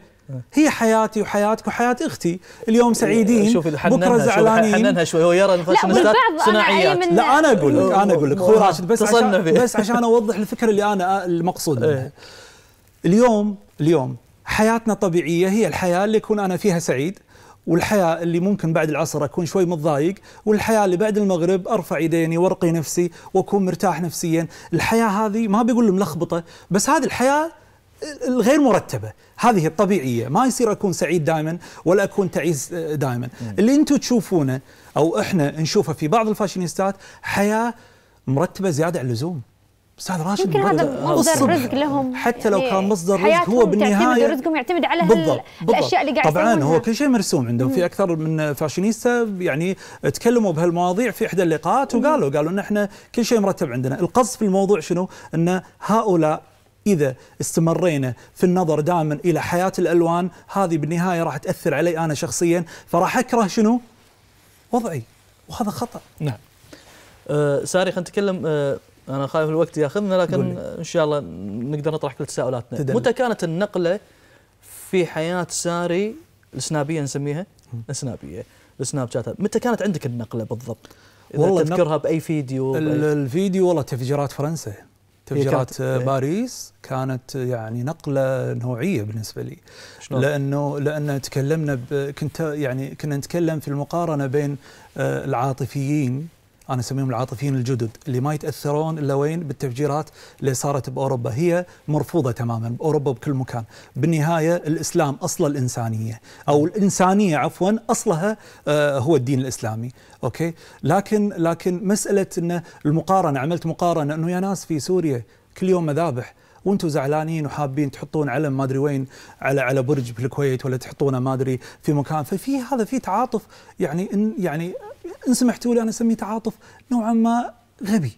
هي حياتي وحياتك وحياة اختي اليوم إيه، سعيدين شوف بكره زعلانين حننها شوي هو يرى الفاشينيستات صناعيه لا انا اقول لك انا اقول لك اخوي راشد بس عشان بس عشان اوضح الفكره اللي انا المقصود إيه. منها اليوم اليوم حياتنا طبيعيه هي الحياه اللي اكون انا فيها سعيد والحياه اللي ممكن بعد العصر اكون شوي متضايق والحياه اللي بعد المغرب ارفع يديني وارقي نفسي واكون مرتاح نفسيا الحياه هذه ما بقول ملخبطه بس هذه الحياه الغير مرتبه هذه الطبيعيه ما يصير اكون سعيد دائما ولا اكون تعيس آه، دائما اللي انتم تشوفونه او احنا نشوفه في بعض الفاشينيستات حياه مرتبه زياده عن اللزوم استاذ راشد يمكن هذا آه، مصدر رزق لهم حتى لو يعني كان مصدر رزق هو بالنهايه رزقهم يعتمد على بالضبط الاشياء اللي قاعد طبعا هو كل شيء مرسوم عندهم في اكثر من فاشينيستا يعني تكلموا بهالمواضيع في احدى اللقاءات وقالوا قالوا ان احنا كل شيء مرتب عندنا القصد في الموضوع شنو ان هؤلاء إذا استمرينا في النظر دائما إلى حياة الألوان هذه بالنهاية راح تأثر علي أنا شخصيا فراح أكره شنو وضعي وهذا خطأ نعم أه ساري خلينا نتكلم أه أنا خايف الوقت ياخذنا لكن إن شاء الله نقدر نطرح كل تساؤلاتنا متى كانت النقلة في حياة ساري السنابية نسميها السنابية السناب شات متى كانت عندك النقلة بالضبط؟ والله تذكرها باي فيديو الفيديو والله تفجيرات فرنسا تفجيرات آه، إيه. باريس كانت يعني نقله نوعيه بالنسبه لي لانه لان تكلمنا كنت يعني كنا نتكلم في المقارنه بين آه، العاطفيين انا اسميهم العاطفيين الجدد اللي ما يتاثرون الا وين بالتفجيرات اللي صارت باوروبا هي مرفوضه تماما باوروبا بكل مكان بالنهايه الاسلام اصل الانسانيه او الانسانيه عفوا اصلها آه، هو الدين الاسلامي اوكي لكن لكن مساله ان المقارنه عملت مقارنه انه يا ناس في سوريا كل يوم مذابح وانتم زعلانين وحابين تحطون علم ما ادري وين على على برج بالكويت ولا تحطونه ما ادري في مكان ففي هذا في تعاطف يعني ان يعني ان سمحتوا لي انا اسميه تعاطف نوعا ما غبي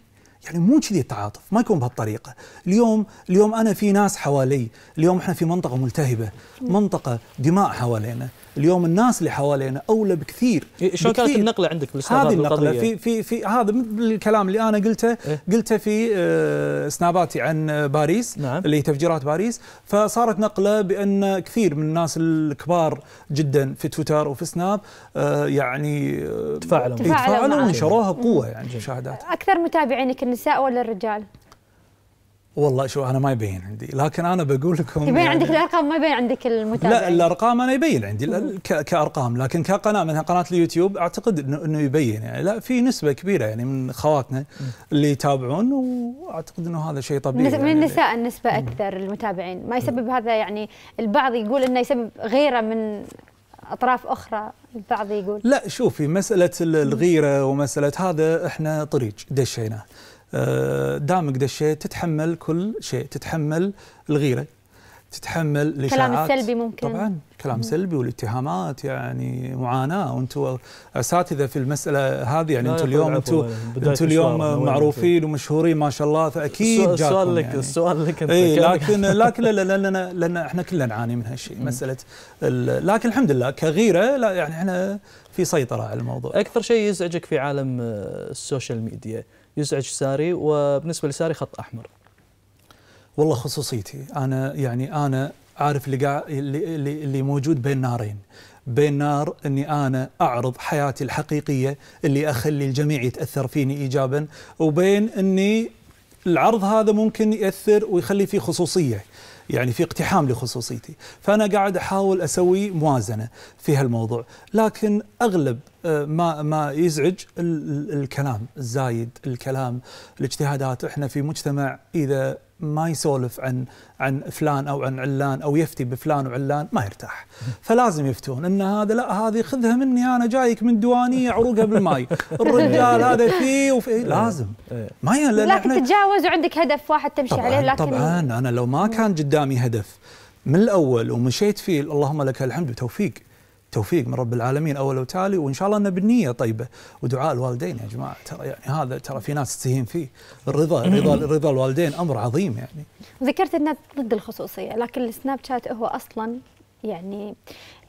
يعني مو كذي التعاطف ما يكون بهالطريقه اليوم اليوم انا في ناس حوالي اليوم احنا في منطقه ملتهبه منطقه دماء حوالينا اليوم الناس اللي حوالينا اولى بكثير إيه، شلون كانت النقله عندك هذه النقله في في في هذا الكلام اللي انا قلته إيه؟ قلته في آه، سناباتي عن باريس نعم. اللي تفجيرات باريس فصارت نقله بان كثير من الناس الكبار جدا في تويتر وفي سناب آه، يعني آه، إيه، تفاعلوا تفاعلوا ونشروها بقوه يعني مشاهدات اكثر متابعينك النساء ولا الرجال؟ والله شو انا ما يبين عندي لكن انا بقول لكم يبين يعني عندك الارقام ما يبين عندك المتابعين لا الارقام انا يبين عندي كارقام لكن كقناه من قناه اليوتيوب اعتقد انه, يبين يعني لا في نسبه كبيره يعني من خواتنا اللي يتابعون واعتقد انه هذا شيء طبيعي من يعني النساء النسبه اكثر المتابعين ما يسبب هذا يعني البعض يقول انه يسبب غيره من اطراف اخرى البعض يقول لا شوفي مساله الغيره ومساله هذا احنا طريق دشيناه دامك دشيت تتحمل كل شيء تتحمل الغيره تتحمل الاشاعات كلام سلبي ممكن طبعا كلام سلبي والاتهامات يعني معاناه وانتم اساتذه في المساله هذه يعني انتم اليوم انتم انتم اليوم معروفين ومشهورين ما شاء الله فاكيد السؤال لك يعني. السؤال لك انت إيه لكن لكن لان لان احنا كلنا نعاني من هالشيء مساله لكن الحمد لله كغيره لا يعني احنا في سيطره على الموضوع اكثر شيء يزعجك في عالم السوشيال ميديا يزعج ساري وبالنسبه لساري خط احمر والله خصوصيتي انا يعني انا عارف اللي قاعد اللي, اللي موجود بين نارين بين نار اني انا اعرض حياتي الحقيقيه اللي اخلي الجميع يتاثر فيني ايجابا وبين اني العرض هذا ممكن ياثر ويخلي فيه خصوصيه يعني في اقتحام لخصوصيتي فانا قاعد احاول اسوي موازنه في هالموضوع لكن اغلب ما ما يزعج الكلام الزايد الكلام الاجتهادات احنا في مجتمع اذا ما يسولف عن عن فلان او عن علان او يفتي بفلان وعلان ما يرتاح فلازم يفتون ان هذا لا هذه خذها مني انا جايك من ديوانيه عروقها بالماي الرجال هذا فيه وفي إيه، لازم إيه. ما لكن تتجاوز وعندك هدف واحد تمشي عليه لكن طبعا انا لو ما كان قدامي هدف من الاول ومشيت فيه اللهم لك الحمد وتوفيق توفيق من رب العالمين اول وتالي وان شاء الله انه بالنيه طيبه ودعاء الوالدين يا جماعه ترى يعني هذا ترى في ناس تستهين فيه الرضا رضا رضا الوالدين امر عظيم يعني ذكرت انك ضد الخصوصيه لكن السناب شات هو اصلا يعني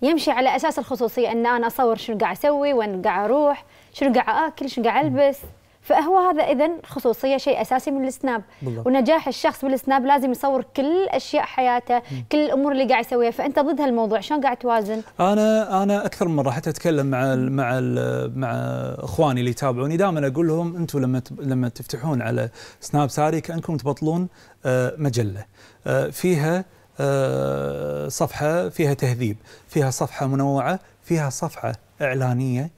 يمشي على اساس الخصوصيه ان انا اصور شنو قاعد اسوي وين قاعد اروح شنو قاعد اكل شنو قاعد البس فهو هذا اذا خصوصيه شيء اساسي من السناب بالله. ونجاح الشخص بالسناب لازم يصور كل اشياء حياته م. كل الامور اللي قاعد يسويها فانت ضد هالموضوع شلون قاعد توازن انا انا اكثر من مره حتى اتكلم مع الـ مع الـ مع اخواني اللي يتابعوني دائما اقول لهم انتم لما لما تفتحون على سناب ساري كانكم تبطلون آه، مجله آه، فيها آه، صفحه فيها تهذيب فيها صفحه منوعه فيها صفحه اعلانيه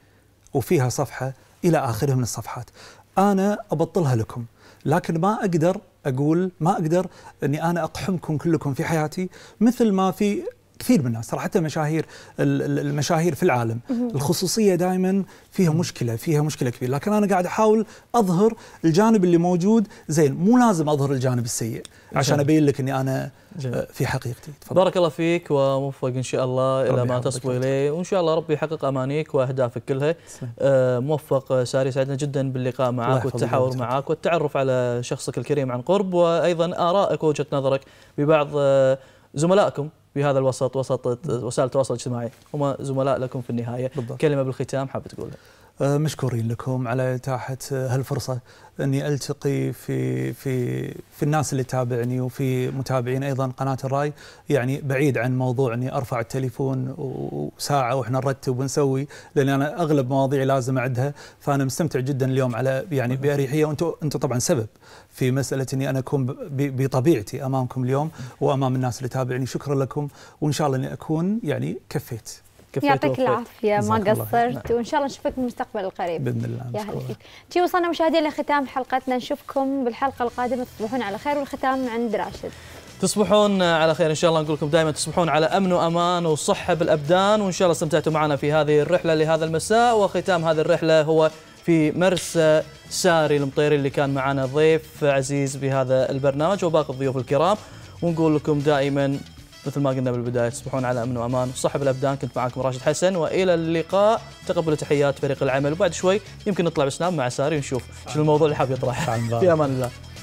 وفيها صفحه إلى آخره من الصفحات أنا أبطلها لكم لكن ما أقدر أقول ما أقدر أني أنا أقحمكم كلكم في حياتي مثل ما في كثير من الناس ترى حتى مشاهير المشاهير في العالم الخصوصيه دائما فيها مشكله فيها مشكله كبيره لكن انا قاعد احاول اظهر الجانب اللي موجود زين مو لازم اظهر الجانب السيء عشان ابين لك اني انا آه، في حقيقتي تفضل. بارك الله فيك وموفق ان شاء الله الى ما تصبو اليه وان شاء الله ربي يحقق امانيك واهدافك كلها آه موفق ساري سعدنا جدا باللقاء معك والتحاور معك والتعرف على شخصك الكريم عن قرب وايضا ارائك ووجهه نظرك ببعض آه، زملائكم في هذا الوسط وسط وسائل التواصل الاجتماعي هم زملاء لكم في النهايه بالضبط. كلمه بالختام حاب تقولها أه، مشكورين لكم على إتاحة أه، هالفرصة أني ألتقي في في في الناس اللي تتابعني وفي متابعين أيضا قناة الرأي يعني بعيد عن موضوع أني أرفع التليفون وساعة وإحنا نرتب ونسوي لأن أنا أغلب مواضيعي لازم أعدها فأنا مستمتع جدا اليوم على يعني بأريحية وأنتم أنتم طبعا سبب في مسألة أني أنا أكون بطبيعتي أمامكم اليوم وأمام الناس اللي تتابعني شكرا لكم وإن شاء الله أني أكون يعني كفيت كفيت يعطيك العافيه ما قصرت نعم. وان شاء الله نشوفك بالمستقبل القريب باذن الله يا هلا شي وصلنا مشاهدينا لختام حلقتنا نشوفكم بالحلقه القادمه تصبحون على خير والختام عند راشد تصبحون على خير ان شاء الله نقول لكم دائما تصبحون على امن وامان وصحه بالابدان وان شاء الله استمتعتوا معنا في هذه الرحله لهذا المساء وختام هذه الرحله هو في مرسى ساري المطيري اللي كان معنا ضيف عزيز بهذا البرنامج وباقي الضيوف الكرام ونقول لكم دائما مثل ما قلنا بالبدايه تصبحون على امن وامان وصاحب الابدان كنت معاكم راشد حسن والى اللقاء تقبلوا تحيات فريق العمل وبعد شوي يمكن نطلع بسناب مع ساري ونشوف شنو الموضوع اللي حاب يطرح في امان الله